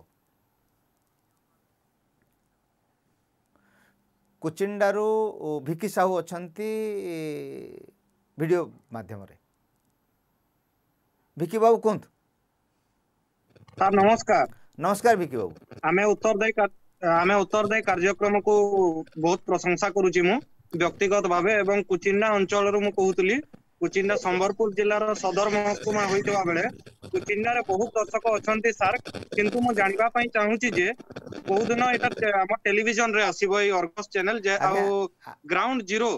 କୁଚିଣ୍ଡାରୁ ଭିକି ସାହୁ ଅଛନ୍ତି ଭିଡ଼ିଓ ମାଧ୍ୟମରେ ଭିକି ବାବୁ କୁହନ୍ତୁ ସାର୍ ନମସ୍କାର ନମସ୍କାର ଭିକି ବାବୁ ଆମେ ଉତ୍ତର ଦେଇ ଆମେ ଉତ୍ତରଦାୟୀ କାର୍ଯ୍ୟକ୍ରମକୁ ବହୁତ ପ୍ରଶଂସା କରୁଛି ମୁଁ ବ୍ୟକ୍ତିଗତ ଭାବେ ଏବଂ କୁଚିଣ୍ଡା ଅଞ୍ଚଳରୁ ମୁଁ କହୁଥିଲି କୁଚିଣ୍ଡା ସମ୍ବଲପୁର ଜିଲ୍ଲାର ସଦର ମହକୁମା ହୋଇଥିବା ବେଳେ କୁଚିଣ୍ଡାରେ ବହୁତ ଦର୍ଶକ ଅଛନ୍ତି ସାର୍ କିନ୍ତୁ ମୁଁ ଜାଣିବା ପାଇଁ ଚାହୁଁଛି ଯେ କୋଉ ଦିନ ଏଟା ଆମ ଟେଲିଭିଜନରେ ଆସିବ ଏଇ ଅର୍ଗସ୍ ଚ୍ୟାନେଲ ଯେ ଆଉ ଗ୍ରାଉଣ୍ଡ ଜିରୋ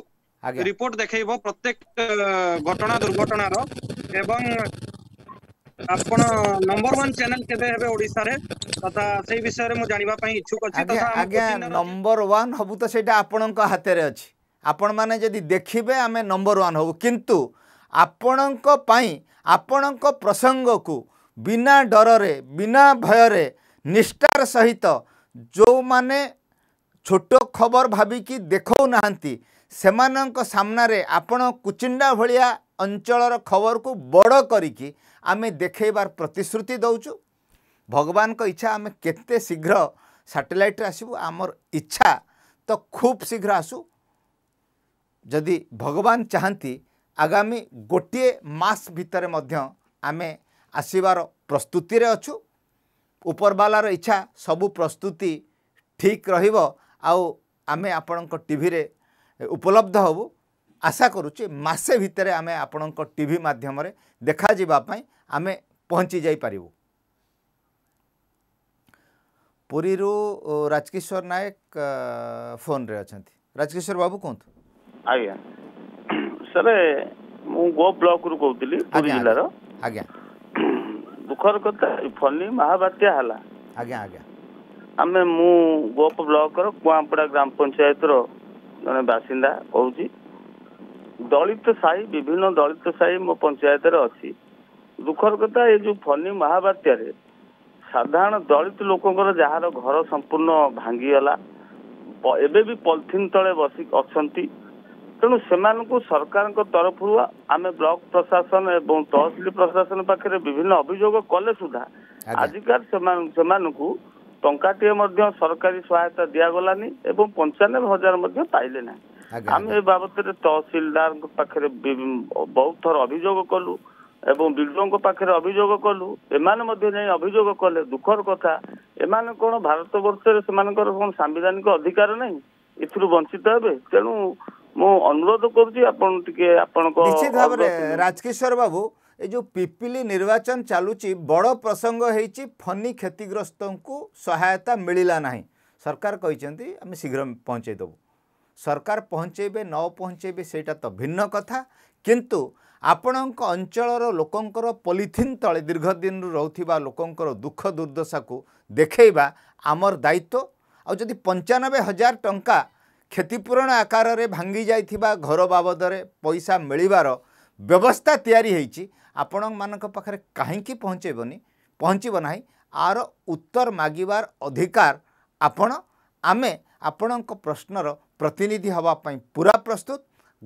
ରିପୋର୍ଟ ଦେଖେଇବ ପ୍ରତ୍ୟେକ ଘଟଣା ଦୁର୍ଘଟଣାର ଏବଂ ଆପଣ ନମ୍ବର ୱାନ୍ ଚ୍ୟାନେଲ କେବେ ହେବେ ଓଡ଼ିଶାରେ ତଥା ସେଇ ବିଷୟରେ ମୁଁ ଜାଣିବା ପାଇଁ ଇଚ୍ଛୁକ ଅଛି ଆଜ୍ଞା ନମ୍ବର ୱାନ୍ ହବୁ ତ ସେଇଟା ଆପଣଙ୍କ ହାତରେ ଅଛି ଆପଣମାନେ ଯଦି ଦେଖିବେ ଆମେ ନମ୍ବର ୱାନ୍ ହବୁ କିନ୍ତୁ ଆପଣଙ୍କ ପାଇଁ ଆପଣଙ୍କ ପ୍ରସଙ୍ଗକୁ ବିନା ଡରରେ ବିନା ଭୟରେ ନିଷ୍ଠାର ସହିତ ଯେଉଁମାନେ ଛୋଟ ଖବର ଭାବିକି ଦେଖାଉନାହାନ୍ତି ସେମାନଙ୍କ ସାମ୍ନାରେ ଆପଣ କୁଚିଣ୍ଡା ଭଳିଆ ଅଞ୍ଚଳର ଖବରକୁ ବଡ଼ କରିକି ଆମେ ଦେଖେଇବାର ପ୍ରତିଶ୍ରୁତି ଦେଉଛୁ ଭଗବାନଙ୍କ ଇଚ୍ଛା ଆମେ କେତେ ଶୀଘ୍ର ସାଟେଲାଇଟ୍ରେ ଆସିବୁ ଆମର ଇଚ୍ଛା ତ ଖୁବ୍ ଶୀଘ୍ର ଆସୁ ଯଦି ଭଗବାନ ଚାହାନ୍ତି ଆଗାମୀ ଗୋଟିଏ ମାସ ଭିତରେ ମଧ୍ୟ ଆମେ ଆସିବାର ପ୍ରସ୍ତୁତିରେ ଅଛୁ ଉପରବାଲାର ଇଚ୍ଛା ସବୁ ପ୍ରସ୍ତୁତି ଠିକ୍ ରହିବ ଆଉ ଆମେ ଆପଣଙ୍କ ଟିଭିରେ उपलब्ध हे आशा करूँ मसे भितर आम आपण टी मध्यम देखा जावाई आम पहुँची जापरू पुरी रु राजकिशोर नायक फोन रे अच्छा राजकिशोर बाबू कहत आज्ञा सर मुझ ब्लक रु कौ जिलार आज्ञा दुखर कथा फनी महावात्या आम मु गोप ब्लक कुआपड़ा ग्राम पंचायत रो ଜଣେ ବାସିନ୍ଦା କହୁଛି ଦଳିତ ସାହି ବିଭିନ୍ନ ଦଳିତ ସାହି ମୋ ପଞ୍ଚାୟତରେ ଅଛି ଦୁଃଖର କଥା ଏ ଯୋଉ ଫନି ମହାବାତ୍ୟାରେ ସାଧାରଣ ଦଳିତ ଲୋକଙ୍କର ଯାହାର ଘର ସମ୍ପୂର୍ଣ୍ଣ ଭାଙ୍ଗିଗଲା ଏବେ ବି ପଲିଥିନ ତଳେ ବସି ଅଛନ୍ତି ତେଣୁ ସେମାନଙ୍କୁ ସରକାରଙ୍କ ତରଫରୁ ଆମେ ବ୍ଲକ ପ୍ରଶାସନ ଏବଂ ତହସିଲ ପ୍ରଶାସନ ପାଖରେ ବିଭିନ୍ନ ଅଭିଯୋଗ କଲେ ସୁଦ୍ଧା ଆଜିକାର ସେମାନଙ୍କୁ ଟଙ୍କାଟିଏ ମଧ୍ୟ ସରକାରୀ ସହାୟତା ଦିଆଗଲାନି ଏବଂ ପଞ୍ଚାନବେ ହଜାର ମଧ୍ୟ ପାଇଲେ ନାହିଁ ଆମେ ଏ ବାବଦରେ ତହସିଲଦାରଙ୍କ ପାଖରେ ବହୁତ ଥର ଅଭିଯୋଗ କଲୁ ଏବଂ ବିଡିଓଙ୍କ ପାଖରେ ଅଭିଯୋଗ କଲୁ ଏମାନେ ମଧ୍ୟ ଯାଇ ଅଭିଯୋଗ କଲେ ଦୁଃଖର କଥା ଏମାନେ କ'ଣ ଭାରତ ବର୍ଷରେ ସେମାନଙ୍କର କ'ଣ ସାମ୍ବିଧାନିକ ଅଧିକାର ନାହିଁ ଏଥିରୁ ବଞ୍ଚିତ ହେବେ ତେଣୁ ମୁଁ ଅନୁରୋଧ କରୁଛି ଆପଣ ଟିକେ ଆପଣଙ୍କ ନିଶ୍ଚିତ ଭାବରେ ରାଜକିଶୋର ବାବୁ ଏ ଯେଉଁ ପିପିଲି ନିର୍ବାଚନ ଚାଲୁଛି ବଡ଼ ପ୍ରସଙ୍ଗ ହେଇଛି ଫନି କ୍ଷତିଗ୍ରସ୍ତଙ୍କୁ ସହାୟତା ମିଳିଲା ନାହିଁ ସରକାର କହିଛନ୍ତି ଆମେ ଶୀଘ୍ର ପହଞ୍ଚାଇଦେବୁ ସରକାର ପହଞ୍ଚାଇବେ ନ ପହଞ୍ଚାଇବେ ସେଇଟା ତ ଭିନ୍ନ କଥା କିନ୍ତୁ ଆପଣଙ୍କ ଅଞ୍ଚଳର ଲୋକଙ୍କର ପଲିଥିନ୍ ତଳେ ଦୀର୍ଘ ଦିନରୁ ରହୁଥିବା ଲୋକଙ୍କର ଦୁଃଖ ଦୁର୍ଦ୍ଦଶାକୁ ଦେଖେଇବା ଆମର ଦାୟିତ୍ୱ ଆଉ ଯଦି ପଞ୍ଚାନବେ ହଜାର ଟଙ୍କା କ୍ଷତିପୂରଣ ଆକାରରେ ଭାଙ୍ଗି ଯାଇଥିବା ଘର ବାବଦରେ ପଇସା ମିଳିବାର ବ୍ୟବସ୍ଥା ତିଆରି ହୋଇଛି ଆପଣମାନଙ୍କ ପାଖରେ କାହିଁକି ପହଞ୍ଚେଇବନି ପହଞ୍ଚିବ ନାହିଁ ଆର ଉତ୍ତର ମାଗିବାର ଅଧିକାର ଆପଣ ଆମେ ଆପଣଙ୍କ ପ୍ରଶ୍ନର ପ୍ରତିନିଧି ହେବା ପାଇଁ ପୁରା ପ୍ରସ୍ତୁତ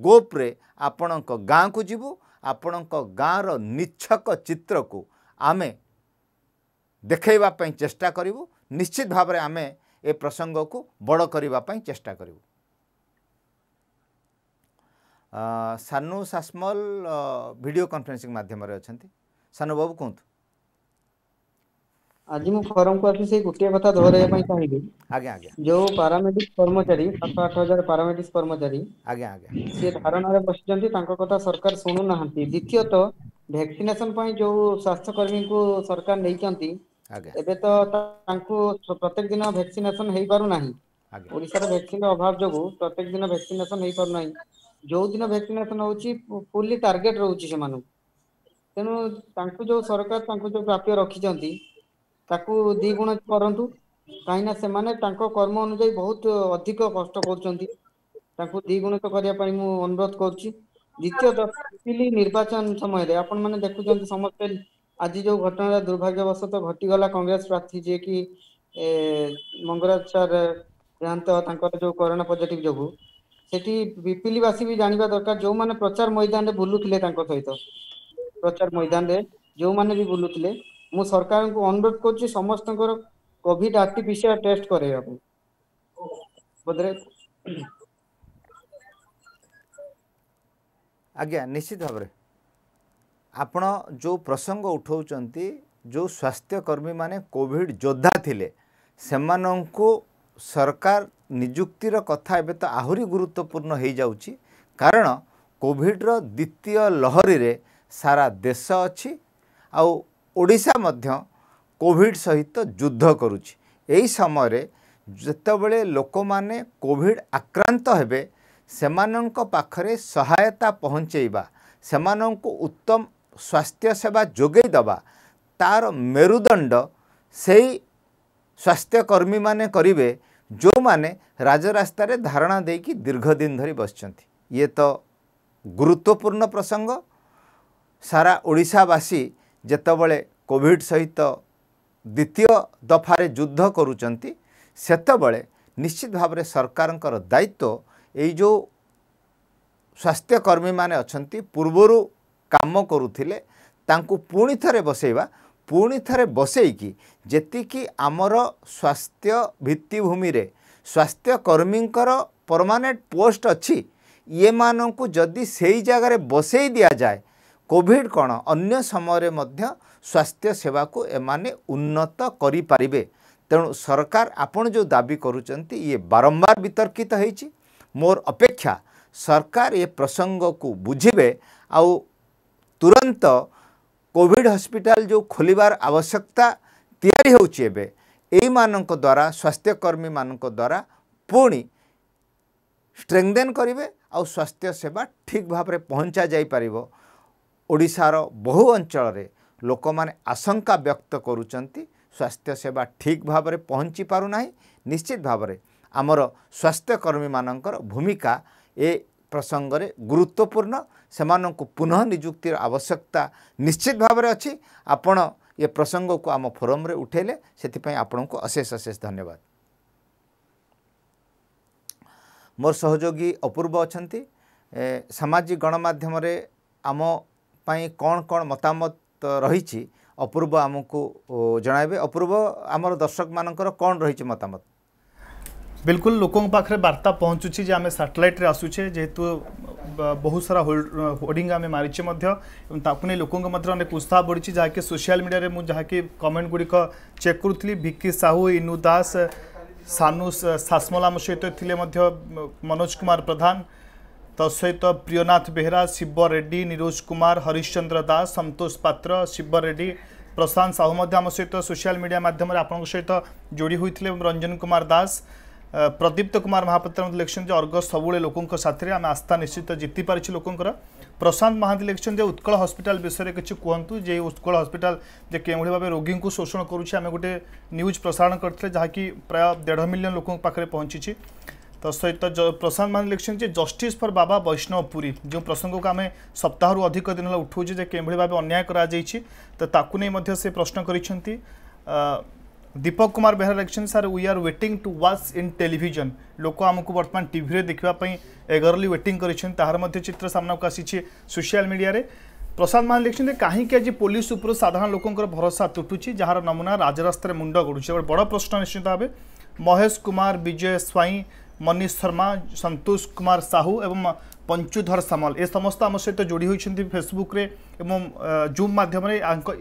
ଗୋପ୍ରେ ଆପଣଙ୍କ ଗାଁକୁ ଯିବୁ ଆପଣଙ୍କ ଗାଁର ନିଚ୍ଛକ ଚିତ୍ରକୁ ଆମେ ଦେଖେଇବା ପାଇଁ ଚେଷ୍ଟା କରିବୁ ନିଶ୍ଚିତ ଭାବରେ ଆମେ ଏ ପ୍ରସଙ୍ଗକୁ ବଡ଼ କରିବା ପାଇଁ ଚେଷ୍ଟା କରିବୁ ସାନୁ ସାସମଲ ଭିଡ଼ିଓ କନଫରେନ୍ସିଂ ମାଧ୍ୟମରେ ଅଛନ୍ତି ସାନୁ ବାବୁ କୁହନ୍ତୁ ଆଜି ମୁଁ ଫୋରମକୁ ଆସି ସେଇ ଗୋଟିଏ କଥା ଦୋହରାଇବା ପାଇଁ ଚାହିଁବି ଆଜ୍ଞା ଆଜ୍ଞା ଯୋଉ ପାରାମେଡିକ୍ସ କର୍ମଚାରୀ ସାତ ଆଠ ହଜାର ପାରାମେଡିକ୍ସ କର୍ମଚାରୀ ଆଜ୍ଞା ଆଜ୍ଞା ସେ ଧାରଣାରେ ବସିଛନ୍ତି ତାଙ୍କ କଥା ସରକାର ଶୁଣୁନାହାନ୍ତି ଦ୍ୱିତୀୟତଃ ଭ୍ୟାକ୍ସିନେସନ ପାଇଁ ଯୋଉ ସ୍ୱାସ୍ଥ୍ୟକର୍ମୀଙ୍କୁ ସରକାର ନେଇଛନ୍ତି ଏବେ ତ ତାଙ୍କୁ ପ୍ରତ୍ୟେକ ଦିନ ଭ୍ୟାକ୍ସିନେସନ ହେଇପାରୁନାହିଁ ଓଡ଼ିଶାରେ ଭ୍ୟାକ୍ସିନର ଅଭାବ ଯୋଗୁଁ ପ୍ରତ୍ୟେକ ଦିନ ଭ୍ୟାକ୍ସିନେସନ ହେଇପାରୁନାହିଁ ଯୋଉ ଦିନ ଭ୍ୟାକ୍ସିନେସନ ହଉଛି ଫୁଲି ଟାର୍ଗେଟ ରହୁଛି ସେମାନଙ୍କୁ ତେଣୁ ତାଙ୍କୁ ଯୋଉ ସରକାର ତାଙ୍କୁ ଯୋଉ ପ୍ରାପ୍ୟ ରଖିଛନ୍ତି ତାକୁ ଦି ଗୁଣ କରନ୍ତୁ କାହିଁକିନା ସେମାନେ ତାଙ୍କ କର୍ମ ଅନୁଯାୟୀ ବହୁତ ଅଧିକ କଷ୍ଟ କରୁଛନ୍ତି ତାଙ୍କୁ ଦ୍ୱିଗୁଣିତ କରିବା ପାଇଁ ମୁଁ ଅନୁରୋଧ କରୁଛି ଦ୍ୱିତୀୟ ନିର୍ବାଚନ ସମୟରେ ଆପଣମାନେ ଦେଖୁଛନ୍ତି ସମସ୍ତେ ଆଜି ଯୋଉ ଘଟଣାଟା ଦୁର୍ଭାଗ୍ୟବଶତଃ ଘଟିଗଲା କଂଗ୍ରେସ ପ୍ରାର୍ଥୀ ଯିଏକି ମଙ୍ଗରାଜ ସାର୍ ଜାଣତ ତାଙ୍କର ଯୋଉ କରୋନା ପଜିଟିଭ ଯୋଗୁଁ ସେଠି ପିପିଲିବାସୀ ବି ଜାଣିବା ଦରକାର ଯେଉଁମାନେ ପ୍ରଚାର ମଇଦାନରେ ବୁଲୁଥିଲେ ତାଙ୍କ ସହିତ ପ୍ରଚାର ମଇଦାନରେ ଯେଉଁମାନେ ବି ବୁଲୁଥିଲେ ମୁଁ ସରକାରଙ୍କୁ ଅନୁରୋଧ କରୁଛି ସମସ୍ତଙ୍କର କୋଭିଡ ଆର୍ଟି ପିସିଆର ଟେଷ୍ଟ କରାଇବାକୁ ବୋଧରେ ଆଜ୍ଞା ନିଶ୍ଚିତ ଭାବରେ ଆପଣ ଯେଉଁ ପ୍ରସଙ୍ଗ ଉଠାଉଛନ୍ତି ଯେଉଁ ସ୍ୱାସ୍ଥ୍ୟକର୍ମୀମାନେ କୋଭିଡ଼ ଯୋଦ୍ଧା ଥିଲେ ସେମାନଙ୍କୁ ସରକାର ନିଯୁକ୍ତିର କଥା ଏବେ ତ ଆହୁରି ଗୁରୁତ୍ୱପୂର୍ଣ୍ଣ ହୋଇଯାଉଛି କାରଣ କୋଭିଡ଼ର ଦ୍ୱିତୀୟ ଲହରୀରେ ସାରା ଦେଶ ଅଛି ଆଉ ଓଡ଼ିଶା ମଧ୍ୟ କୋଭିଡ଼ ସହିତ ଯୁଦ୍ଧ କରୁଛି ଏହି ସମୟରେ ଯେତେବେଳେ ଲୋକମାନେ କୋଭିଡ଼ ଆକ୍ରାନ୍ତ ହେବେ ସେମାନଙ୍କ ପାଖରେ ସହାୟତା ପହଞ୍ଚାଇବା ସେମାନଙ୍କୁ ଉତ୍ତମ ସ୍ୱାସ୍ଥ୍ୟ ସେବା ଯୋଗାଇ ଦେବା ତା'ର ମେରୁଦଣ୍ଡ ସେଇ ସ୍ୱାସ୍ଥ୍ୟକର୍ମୀମାନେ କରିବେ ଯେଉଁମାନେ ରାଜରାସ୍ତାରେ ଧାରଣା ଦେଇକି ଦୀର୍ଘ ଦିନ ଧରି ବସିଛନ୍ତି ଇଏ ତ ଗୁରୁତ୍ୱପୂର୍ଣ୍ଣ ପ୍ରସଙ୍ଗ ସାରା ଓଡ଼ିଶାବାସୀ ଯେତେବେଳେ କୋଭିଡ଼ ସହିତ ଦ୍ୱିତୀୟ ଦଫାରେ ଯୁଦ୍ଧ କରୁଛନ୍ତି ସେତେବେଳେ ନିଶ୍ଚିତ ଭାବରେ ସରକାରଙ୍କର ଦାୟିତ୍ୱ ଏଇ ଯେଉଁ ସ୍ୱାସ୍ଥ୍ୟକର୍ମୀମାନେ ଅଛନ୍ତି ପୂର୍ବରୁ କାମ କରୁଥିଲେ ତାଙ୍କୁ ପୁଣି ଥରେ ବସାଇବା ପୁଣି ଥରେ ବସେଇକି ଯେତିକି ଆମର ସ୍ୱାସ୍ଥ୍ୟ ଭିତ୍ତିଭୂମିରେ ସ୍ୱାସ୍ଥ୍ୟକର୍ମୀଙ୍କର ପରମାନେଣ୍ଟ ପୋଷ୍ଟ ଅଛି ଇଏମାନଙ୍କୁ ଯଦି ସେଇ ଜାଗାରେ ବସେଇ ଦିଆଯାଏ କୋଭିଡ଼ କ'ଣ ଅନ୍ୟ ସମୟରେ ମଧ୍ୟ ସ୍ୱାସ୍ଥ୍ୟ ସେବାକୁ ଏମାନେ ଉନ୍ନତ କରିପାରିବେ ତେଣୁ ସରକାର ଆପଣ ଯେଉଁ ଦାବି କରୁଛନ୍ତି ଇଏ ବାରମ୍ବାର ବିତର୍କିତ ହୋଇଛି ମୋର ଅପେକ୍ଷା ସରକାର ଏ ପ୍ରସଙ୍ଗକୁ ବୁଝିବେ ଆଉ ତୁରନ୍ତ କୋଭିଡ଼ ହସ୍ପିଟାଲ ଯେଉଁ ଖୋଲିବାର ଆବଶ୍ୟକତା ତିଆରି ହେଉଛି ଏବେ ଏଇମାନଙ୍କ ଦ୍ୱାରା ସ୍ୱାସ୍ଥ୍ୟକର୍ମୀମାନଙ୍କ ଦ୍ୱାରା ପୁଣି ଷ୍ଟ୍ରେଙ୍ଗଦେନ୍ କରିବେ ଆଉ ସ୍ୱାସ୍ଥ୍ୟ ସେବା ଠିକ୍ ଭାବରେ ପହଞ୍ଚାଯାଇପାରିବ ଓଡ଼ିଶାର ବହୁ ଅଞ୍ଚଳରେ ଲୋକମାନେ ଆଶଙ୍କା ବ୍ୟକ୍ତ କରୁଛନ୍ତି ସ୍ୱାସ୍ଥ୍ୟ ସେବା ଠିକ୍ ଭାବରେ ପହଞ୍ଚି ପାରୁନାହିଁ ନିଶ୍ଚିତ ଭାବରେ ଆମର ସ୍ୱାସ୍ଥ୍ୟକର୍ମୀମାନଙ୍କର ଭୂମିକା ଏ ପ୍ରସଙ୍ଗରେ ଗୁରୁତ୍ୱପୂର୍ଣ୍ଣ ସେମାନଙ୍କୁ ପୁନଃ ନିଯୁକ୍ତିର ଆବଶ୍ୟକତା ନିଶ୍ଚିତ ଭାବରେ ଅଛି ଆପଣ ଏ ପ୍ରସଙ୍ଗକୁ ଆମ ଫୋରମ୍ରେ ଉଠାଇଲେ ସେଥିପାଇଁ ଆପଣଙ୍କୁ ଅଶେଷ ଅଶେଷ ଧନ୍ୟବାଦ ମୋର ସହଯୋଗୀ ଅପୂର୍ବ ଅଛନ୍ତି ସାମାଜିକ ଗଣମାଧ୍ୟମରେ ଆମ ପାଇଁ କ'ଣ କ'ଣ ମତାମତ ରହିଛି ଅପୂର୍ବ ଆମକୁ ଜଣାଇବେ ଅପୂର୍ବ ଆମର ଦର୍ଶକମାନଙ୍କର କ'ଣ ରହିଛି ମତାମତ बिल्कुल लोकों पाखे बार्ता पहुँचुचे जे आम साटेलैट आसुचे जेहेतु बहुत सारा होर्डिंग आम मारे ताकने लोकों मैंने उत्साह बढ़ी जहाँकि सोशियाल मीडिया में जहाँकि कमेंट गुड़िक चेक करूली भिक्की साहू इनु दास सानु सासमलाम सहित थे मनोज कुमार प्रधान तहत प्रियनाथ बेहरा शिव रेड्डी नीरोज कुमार हरिश्चंद्र दास सतोष पात्र शिव रेड्डी प्रशांत साहू सहित सोशियाल मीडिया मध्यम आप सहित जोड़ी होते रंजन कुमार दास ପ୍ରଦୀପ୍ତ କୁମାର ମହାପାତ୍ର ମଧ୍ୟ ଲେଖିଛନ୍ତି ଯେ ଅର୍ଗସ ସବୁବେଳେ ଲୋକଙ୍କ ସାଥିରେ ଆମେ ଆସ୍ଥା ନିଶ୍ଚିତ ଜିତିପାରିଛୁ ଲୋକଙ୍କର ପ୍ରଶାନ୍ତ ମହାନ୍ତି ଲେଖିଛନ୍ତି ଯେ ଉତ୍କଳ ହସ୍ପିଟାଲ ବିଷୟରେ କିଛି କୁହନ୍ତୁ ଯେ ଉତ୍କଳ ହସ୍ପିଟାଲ ଯେ କେଉଁଭଳି ଭାବେ ରୋଗୀଙ୍କୁ ଶୋଷଣ କରୁଛି ଆମେ ଗୋଟେ ନ୍ୟୁଜ୍ ପ୍ରସାରଣ କରିଥିଲେ ଯାହାକି ପ୍ରାୟ ଦେଢ଼ ମିଲିୟନ ଲୋକଙ୍କ ପାଖରେ ପହଞ୍ଚିଛି ତ ସହିତ ପ୍ରଶାନ୍ତ ମହାନ୍ତି ଲେଖିଛନ୍ତି ଯେ ଜଷ୍ଟିସ୍ ଫର୍ ବାବା ବୈଷ୍ଣବ ପୁରୀ ଯେଉଁ ପ୍ରସଙ୍ଗକୁ ଆମେ ସପ୍ତାହରୁ ଅଧିକ ଦିନ ହେଲା ଉଠାଉଛୁ ଯେ କେଉଁଭଳି ଭାବେ ଅନ୍ୟାୟ କରାଯାଇଛି ତ ତାକୁ ନେଇ ମଧ୍ୟ ସେ ପ୍ରଶ୍ନ କରିଛନ୍ତି दीपक कुमार बेहरा ଲେଖିଛନ୍ତି sir we are waiting to watch in television ଲୋକ ଆମକୁ ବର୍ତ୍ତମାନ ଟିଭିରେ ଦେଖିବା ପାଇଁ ଏଗରଲି ୱେଟିଂ କରିଛନ୍ତି ତାହାର ମଧ୍ୟ ଚିତ୍ର ସାମ୍ନାକୁ ଆସିଛି ସୋସିଆଲ ମିଡ଼ିଆରେ ପ୍ରସାଦ ମହାନ ଲେଖିଛନ୍ତି କାହିଁକି ଆଜି ପୋଲିସ ଉପରୁ ସାଧାରଣ ଲୋକଙ୍କର ଭରସା ତୁଟୁଛି ଯାହାର ନମୁନା ରାଜରାସ୍ତାରେ ମୁଣ୍ଡ ଗଡ଼ୁଛି ଗୋଟେ ବଡ଼ ପ୍ରଶ୍ନ ନିଶ୍ଚିତ ଭାବେ ମହେଶ କୁମାର ବିଜୟ ସ୍ୱାଇଁ ମନୀଷ ଶର୍ମା ସନ୍ତୋଷ କୁମାର ସାହୁ ଏବଂ ପଞ୍ଚୁଧର ସାମଲ ଏ ସମସ୍ତ ଆମ ସହିତ ଯୋଡ଼ି ହୋଇଛନ୍ତି ଫେସବୁକ୍ରେ ଏବଂ ଜୁମ୍ ମାଧ୍ୟମରେ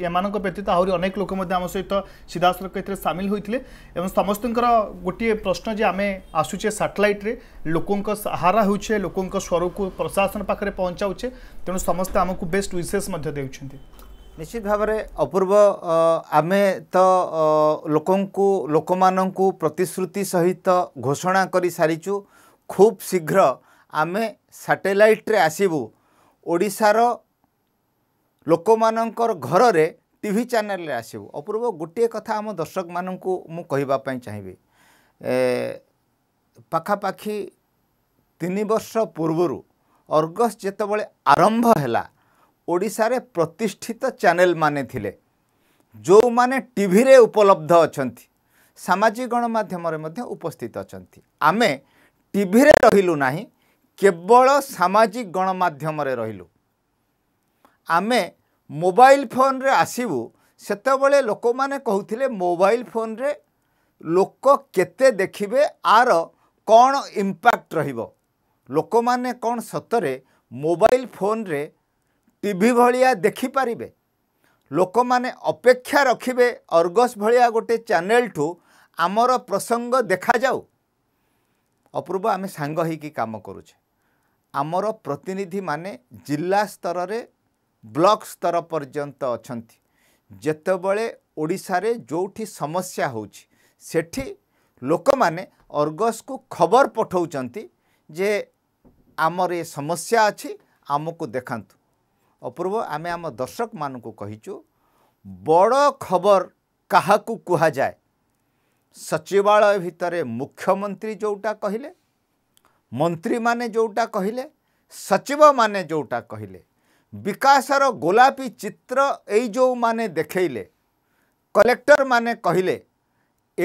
ଏମାନଙ୍କ ବ୍ୟତୀତ ଆହୁରି ଅନେକ ଲୋକ ମଧ୍ୟ ଆମ ସହିତ ସିଧାସଳଖ ଏଥିରେ ସାମିଲ ହୋଇଥିଲେ ଏବଂ ସମସ୍ତଙ୍କର ଗୋଟିଏ ପ୍ରଶ୍ନ ଯେ ଆମେ ଆସୁଛେ ସାଟେଲାଇଟ୍ରେ ଲୋକଙ୍କ ସାହାରା ହେଉଛେ ଲୋକଙ୍କ ସ୍ୱରକୁ ପ୍ରଶାସନ ପାଖରେ ପହଞ୍ଚାଉଛେ ତେଣୁ ସମସ୍ତେ ଆମକୁ ବେଷ୍ଟ ୱିଶେସ୍ ମଧ୍ୟ ଦେଉଛନ୍ତି ନିଶ୍ଚିତ ଭାବରେ ଅପୂର୍ବ ଆମେ ତ ଲୋକଙ୍କୁ ଲୋକମାନଙ୍କୁ ପ୍ରତିଶ୍ରୁତି ସହିତ ଘୋଷଣା କରିସାରିଛୁ ଖୁବ୍ ଶୀଘ୍ର ଆମେ ସାଟେଲାଇଟ୍ରେ ଆସିବୁ ଓଡ଼ିଶାର ଲୋକମାନଙ୍କର ଘରରେ ଟିଭି ଚ୍ୟାନେଲ୍ରେ ଆସିବୁ ଅପୂର୍ବ ଗୋଟିଏ କଥା ଆମ ଦର୍ଶକମାନଙ୍କୁ ମୁଁ କହିବା ପାଇଁ ଚାହିଁବି ପାଖାପାଖି ତିନି ବର୍ଷ ପୂର୍ବରୁ ଅର୍ଗସ୍ ଯେତେବେଳେ ଆରମ୍ଭ ହେଲା ଓଡ଼ିଶାରେ ପ୍ରତିଷ୍ଠିତ ଚ୍ୟାନେଲ୍ମାନେ ଥିଲେ ଯେଉଁମାନେ ଟିଭିରେ ଉପଲବ୍ଧ ଅଛନ୍ତି ସାମାଜିକ ଗଣମାଧ୍ୟମରେ ମଧ୍ୟ ଉପସ୍ଥିତ ଅଛନ୍ତି ଆମେ ଟିଭିରେ ରହିଲୁ ନାହିଁ କେବଳ ସାମାଜିକ ଗଣମାଧ୍ୟମରେ ରହିଲୁ ଆମେ ମୋବାଇଲ ଫୋନରେ ଆସିବୁ ସେତେବେଳେ ଲୋକମାନେ କହୁଥିଲେ ମୋବାଇଲ ଫୋନରେ ଲୋକ କେତେ ଦେଖିବେ ଆର କ'ଣ ଇମ୍ପାକ୍ଟ ରହିବ ଲୋକମାନେ କ'ଣ ସତରେ ମୋବାଇଲ ଫୋନରେ ଟିଭି ଭଳିଆ ଦେଖିପାରିବେ ଲୋକମାନେ ଅପେକ୍ଷା ରଖିବେ ଅର୍ଗସ ଭଳିଆ ଗୋଟେ ଚ୍ୟାନେଲଠୁ ଆମର ପ୍ରସଙ୍ଗ ଦେଖାଯାଉ ଅପୂର୍ବ ଆମେ ସାଙ୍ଗ ହୋଇକି କାମ କରୁଛେ ଆମର ପ୍ରତିନିଧିମାନେ ଜିଲ୍ଲା ସ୍ତରରେ ବ୍ଲକ୍ ସ୍ତର ପର୍ଯ୍ୟନ୍ତ ଅଛନ୍ତି ଯେତେବେଳେ ଓଡ଼ିଶାରେ ଯେଉଁଠି ସମସ୍ୟା ହେଉଛି ସେଠି ଲୋକମାନେ ଅର୍ଗସ୍କୁ ଖବର ପଠାଉଛନ୍ତି ଯେ ଆମର ଏ ସମସ୍ୟା ଅଛି ଆମକୁ ଦେଖାନ୍ତୁ ଅପୂର୍ବ ଆମେ ଆମ ଦର୍ଶକମାନଙ୍କୁ କହିଛୁ ବଡ଼ ଖବର କାହାକୁ କୁହାଯାଏ ସଚିବାଳୟ ଭିତରେ ମୁଖ୍ୟମନ୍ତ୍ରୀ ଯେଉଁଟା କହିଲେ ମନ୍ତ୍ରୀମାନେ ଯେଉଁଟା କହିଲେ ସଚିବମାନେ ଯେଉଁଟା କହିଲେ ବିକାଶର ଗୋଲାପୀ ଚିତ୍ର ଏଇ ଯେଉଁମାନେ ଦେଖେଇଲେ କଲେକ୍ଟରମାନେ କହିଲେ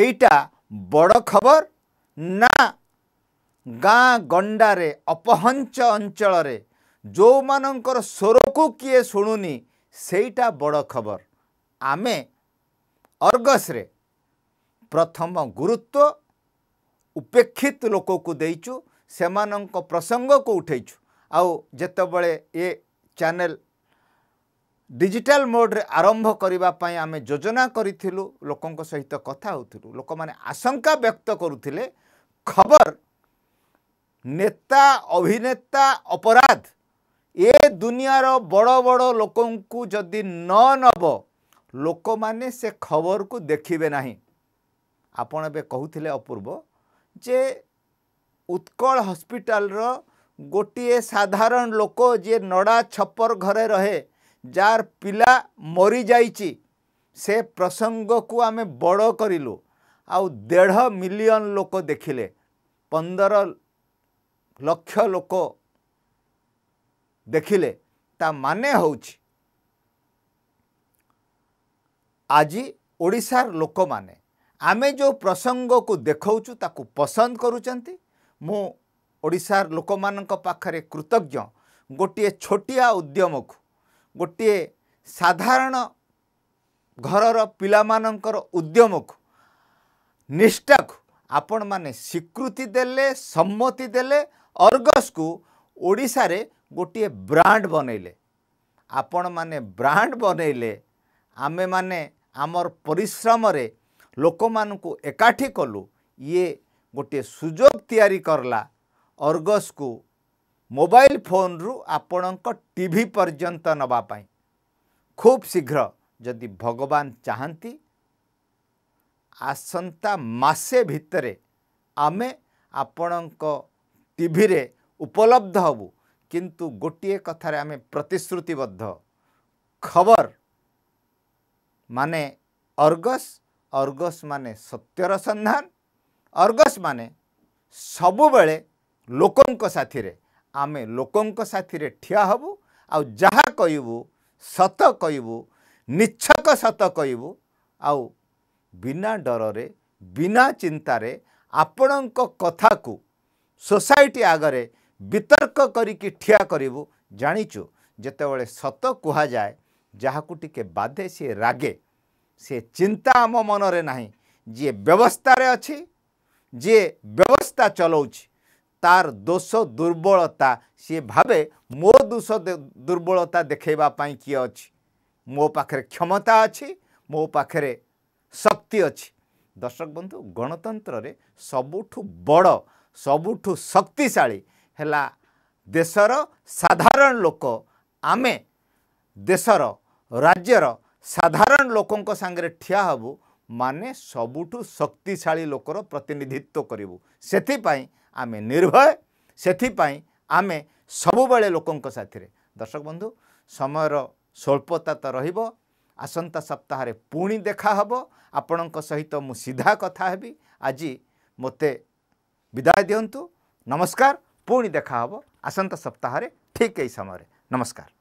ଏଇଟା ବଡ଼ ଖବର ନା ଗାଁ ଗଣ୍ଡାରେ ଅପହଞ୍ଚ ଅଞ୍ଚଳରେ ଯେଉଁମାନଙ୍କର ସ୍ୱରକୁ କିଏ ଶୁଣୁନି ସେଇଟା ବଡ଼ ଖବର ଆମେ ଅର୍ଗସରେ ପ୍ରଥମ ଗୁରୁତ୍ୱ ଉପେକ୍ଷିତ ଲୋକକୁ ଦେଇଛୁ ସେମାନଙ୍କ ପ୍ରସଙ୍ଗକୁ ଉଠାଇଛୁ ଆଉ ଯେତେବେଳେ ଏ ଚ୍ୟାନେଲ ଡିଜିଟାଲ ମୋଡ଼ରେ ଆରମ୍ଭ କରିବା ପାଇଁ ଆମେ ଯୋଜନା କରିଥିଲୁ ଲୋକଙ୍କ ସହିତ କଥା ହେଉଥିଲୁ ଲୋକମାନେ ଆଶଙ୍କା ବ୍ୟକ୍ତ କରୁଥିଲେ ଖବର ନେତା ଅଭିନେତା ଅପରାଧ ଏ ଦୁନିଆର ବଡ଼ ବଡ଼ ଲୋକଙ୍କୁ ଯଦି ନ ନେବ ଲୋକମାନେ ସେ ଖବରକୁ ଦେଖିବେ ନାହିଁ ଆପଣ ଏବେ କହୁଥିଲେ ଅପୂର୍ବ ଯେ उत्कल हस्पिटाल गोटे साधारण लोक जे नड़ा छप्पर घरे रहे जार पिला मरी जा प्रसंग को आम बड़ करूँ आ देढ़ मिलियन लोक देखिले पंदर लक्ष लोक देखिले ता माने आज ओडार लोक मैने आमे जो प्रसंग को देखु ताकू पसंद करूँ ମୁଁ ଓଡ଼ିଶାର ଲୋକମାନଙ୍କ ପାଖରେ କୃତଜ୍ଞ ଗୋଟିଏ ଛୋଟିଆ ଉଦ୍ୟମକୁ ଗୋଟିଏ ସାଧାରଣ ଘରର ପିଲାମାନଙ୍କର ଉଦ୍ୟମକୁ ନିଷ୍ଠାକୁ ଆପଣମାନେ ସ୍ୱୀକୃତି ଦେଲେ ସମ୍ମତି ଦେଲେ ଅର୍ଗସ୍କୁ ଓଡ଼ିଶାରେ ଗୋଟିଏ ବ୍ରାଣ୍ଡ ବନେଇଲେ ଆପଣମାନେ ବ୍ରାଣ୍ଡ ବନେଇଲେ ଆମେମାନେ ଆମର ପରିଶ୍ରମରେ ଲୋକମାନଙ୍କୁ ଏକାଠି କଲୁ ଇଏ ଗୋଟିଏ ସୁଯୋଗ ତିଆରି କରଲା ଅର୍ଗସ୍କୁ ମୋବାଇଲ ଫୋନରୁ ଆପଣଙ୍କ ଟିଭି ପର୍ଯ୍ୟନ୍ତ ନେବା ପାଇଁ ଖୁବ୍ ଶୀଘ୍ର ଯଦି ଭଗବାନ ଚାହାନ୍ତି ଆସନ୍ତା ମାସେ ଭିତରେ ଆମେ ଆପଣଙ୍କ ଟିଭିରେ ଉପଲବ୍ଧ ହେବୁ କିନ୍ତୁ ଗୋଟିଏ କଥାରେ ଆମେ ପ୍ରତିଶ୍ରୁତିବଦ୍ଧ ଖବର ମାନେ ଅର୍ଗସ୍ ଅର୍ଗସ୍ ମାନେ ସତ୍ୟର ସନ୍ଧାନ ଅର୍ଗସ୍ ମାନେ ସବୁବେଳେ ଲୋକଙ୍କ ସାଥିରେ ଆମେ ଲୋକଙ୍କ ସାଥିରେ ଠିଆ ହେବୁ ଆଉ ଯାହା କହିବୁ ସତ କହିବୁ ନିଚ୍ଛକ ସତ କହିବୁ ଆଉ ବିନା ଡରରେ ବିନା ଚିନ୍ତାରେ ଆପଣଙ୍କ କଥାକୁ ସୋସାଇଟି ଆଗରେ ବିତର୍କ କରିକି ଠିଆ କରିବୁ ଜାଣିଛୁ ଯେତେବେଳେ ସତ କୁହାଯାଏ ଯାହାକୁ ଟିକିଏ ବାଧେ ସିଏ ରାଗେ ସିଏ ଚିନ୍ତା ଆମ ମନରେ ନାହିଁ ଯିଏ ବ୍ୟବସ୍ଥାରେ ଅଛି যে ବ୍ୟବସ୍ଥା ଚଲାଉଛି ତାର ଦୋଷ ଦୁର୍ବଳତା ସିଏ ଭାବେ ମୋ ଦୋଷ ଦୁର୍ବଳତା ଦେଖାଇବା ପାଇଁ କିଏ ଅଛି ମୋ ପାଖରେ କ୍ଷମତା ଅଛି ମୋ ପାଖରେ ଶକ୍ତି ଅଛି ଦର୍ଶକ ବନ୍ଧୁ ଗଣତନ୍ତ୍ରରେ ସବୁଠୁ ବଡ଼ ସବୁଠୁ ଶକ୍ତିଶାଳୀ ହେଲା ଦେଶର ସାଧାରଣ ଲୋକ ଆମେ ଦେଶର ରାଜ୍ୟର ସାଧାରଣ ଲୋକଙ୍କ ସାଙ୍ଗରେ ଠିଆ ହେବୁ ମାନେ ସବୁଠୁ ଶକ୍ତିଶାଳୀ ଲୋକର ପ୍ରତିନିଧିତ୍ୱ କରିବୁ ସେଥିପାଇଁ ଆମେ ନିର୍ଭୟ ସେଥିପାଇଁ ଆମେ ସବୁବେଳେ ଲୋକଙ୍କ ସାଥିରେ ଦର୍ଶକ ବନ୍ଧୁ ସମୟର ସ୍ୱଳ୍ପତା ତ ରହିବ ଆସନ୍ତା ସପ୍ତାହରେ ପୁଣି ଦେଖା ହେବ ଆପଣଙ୍କ ସହିତ ମୁଁ ସିଧା କଥା ହେବି ଆଜି ମୋତେ ବିଦାୟ ଦିଅନ୍ତୁ ନମସ୍କାର ପୁଣି ଦେଖା ହେବ ଆସନ୍ତା ସପ୍ତାହରେ ଠିକ୍ ଏହି ସମୟରେ ନମସ୍କାର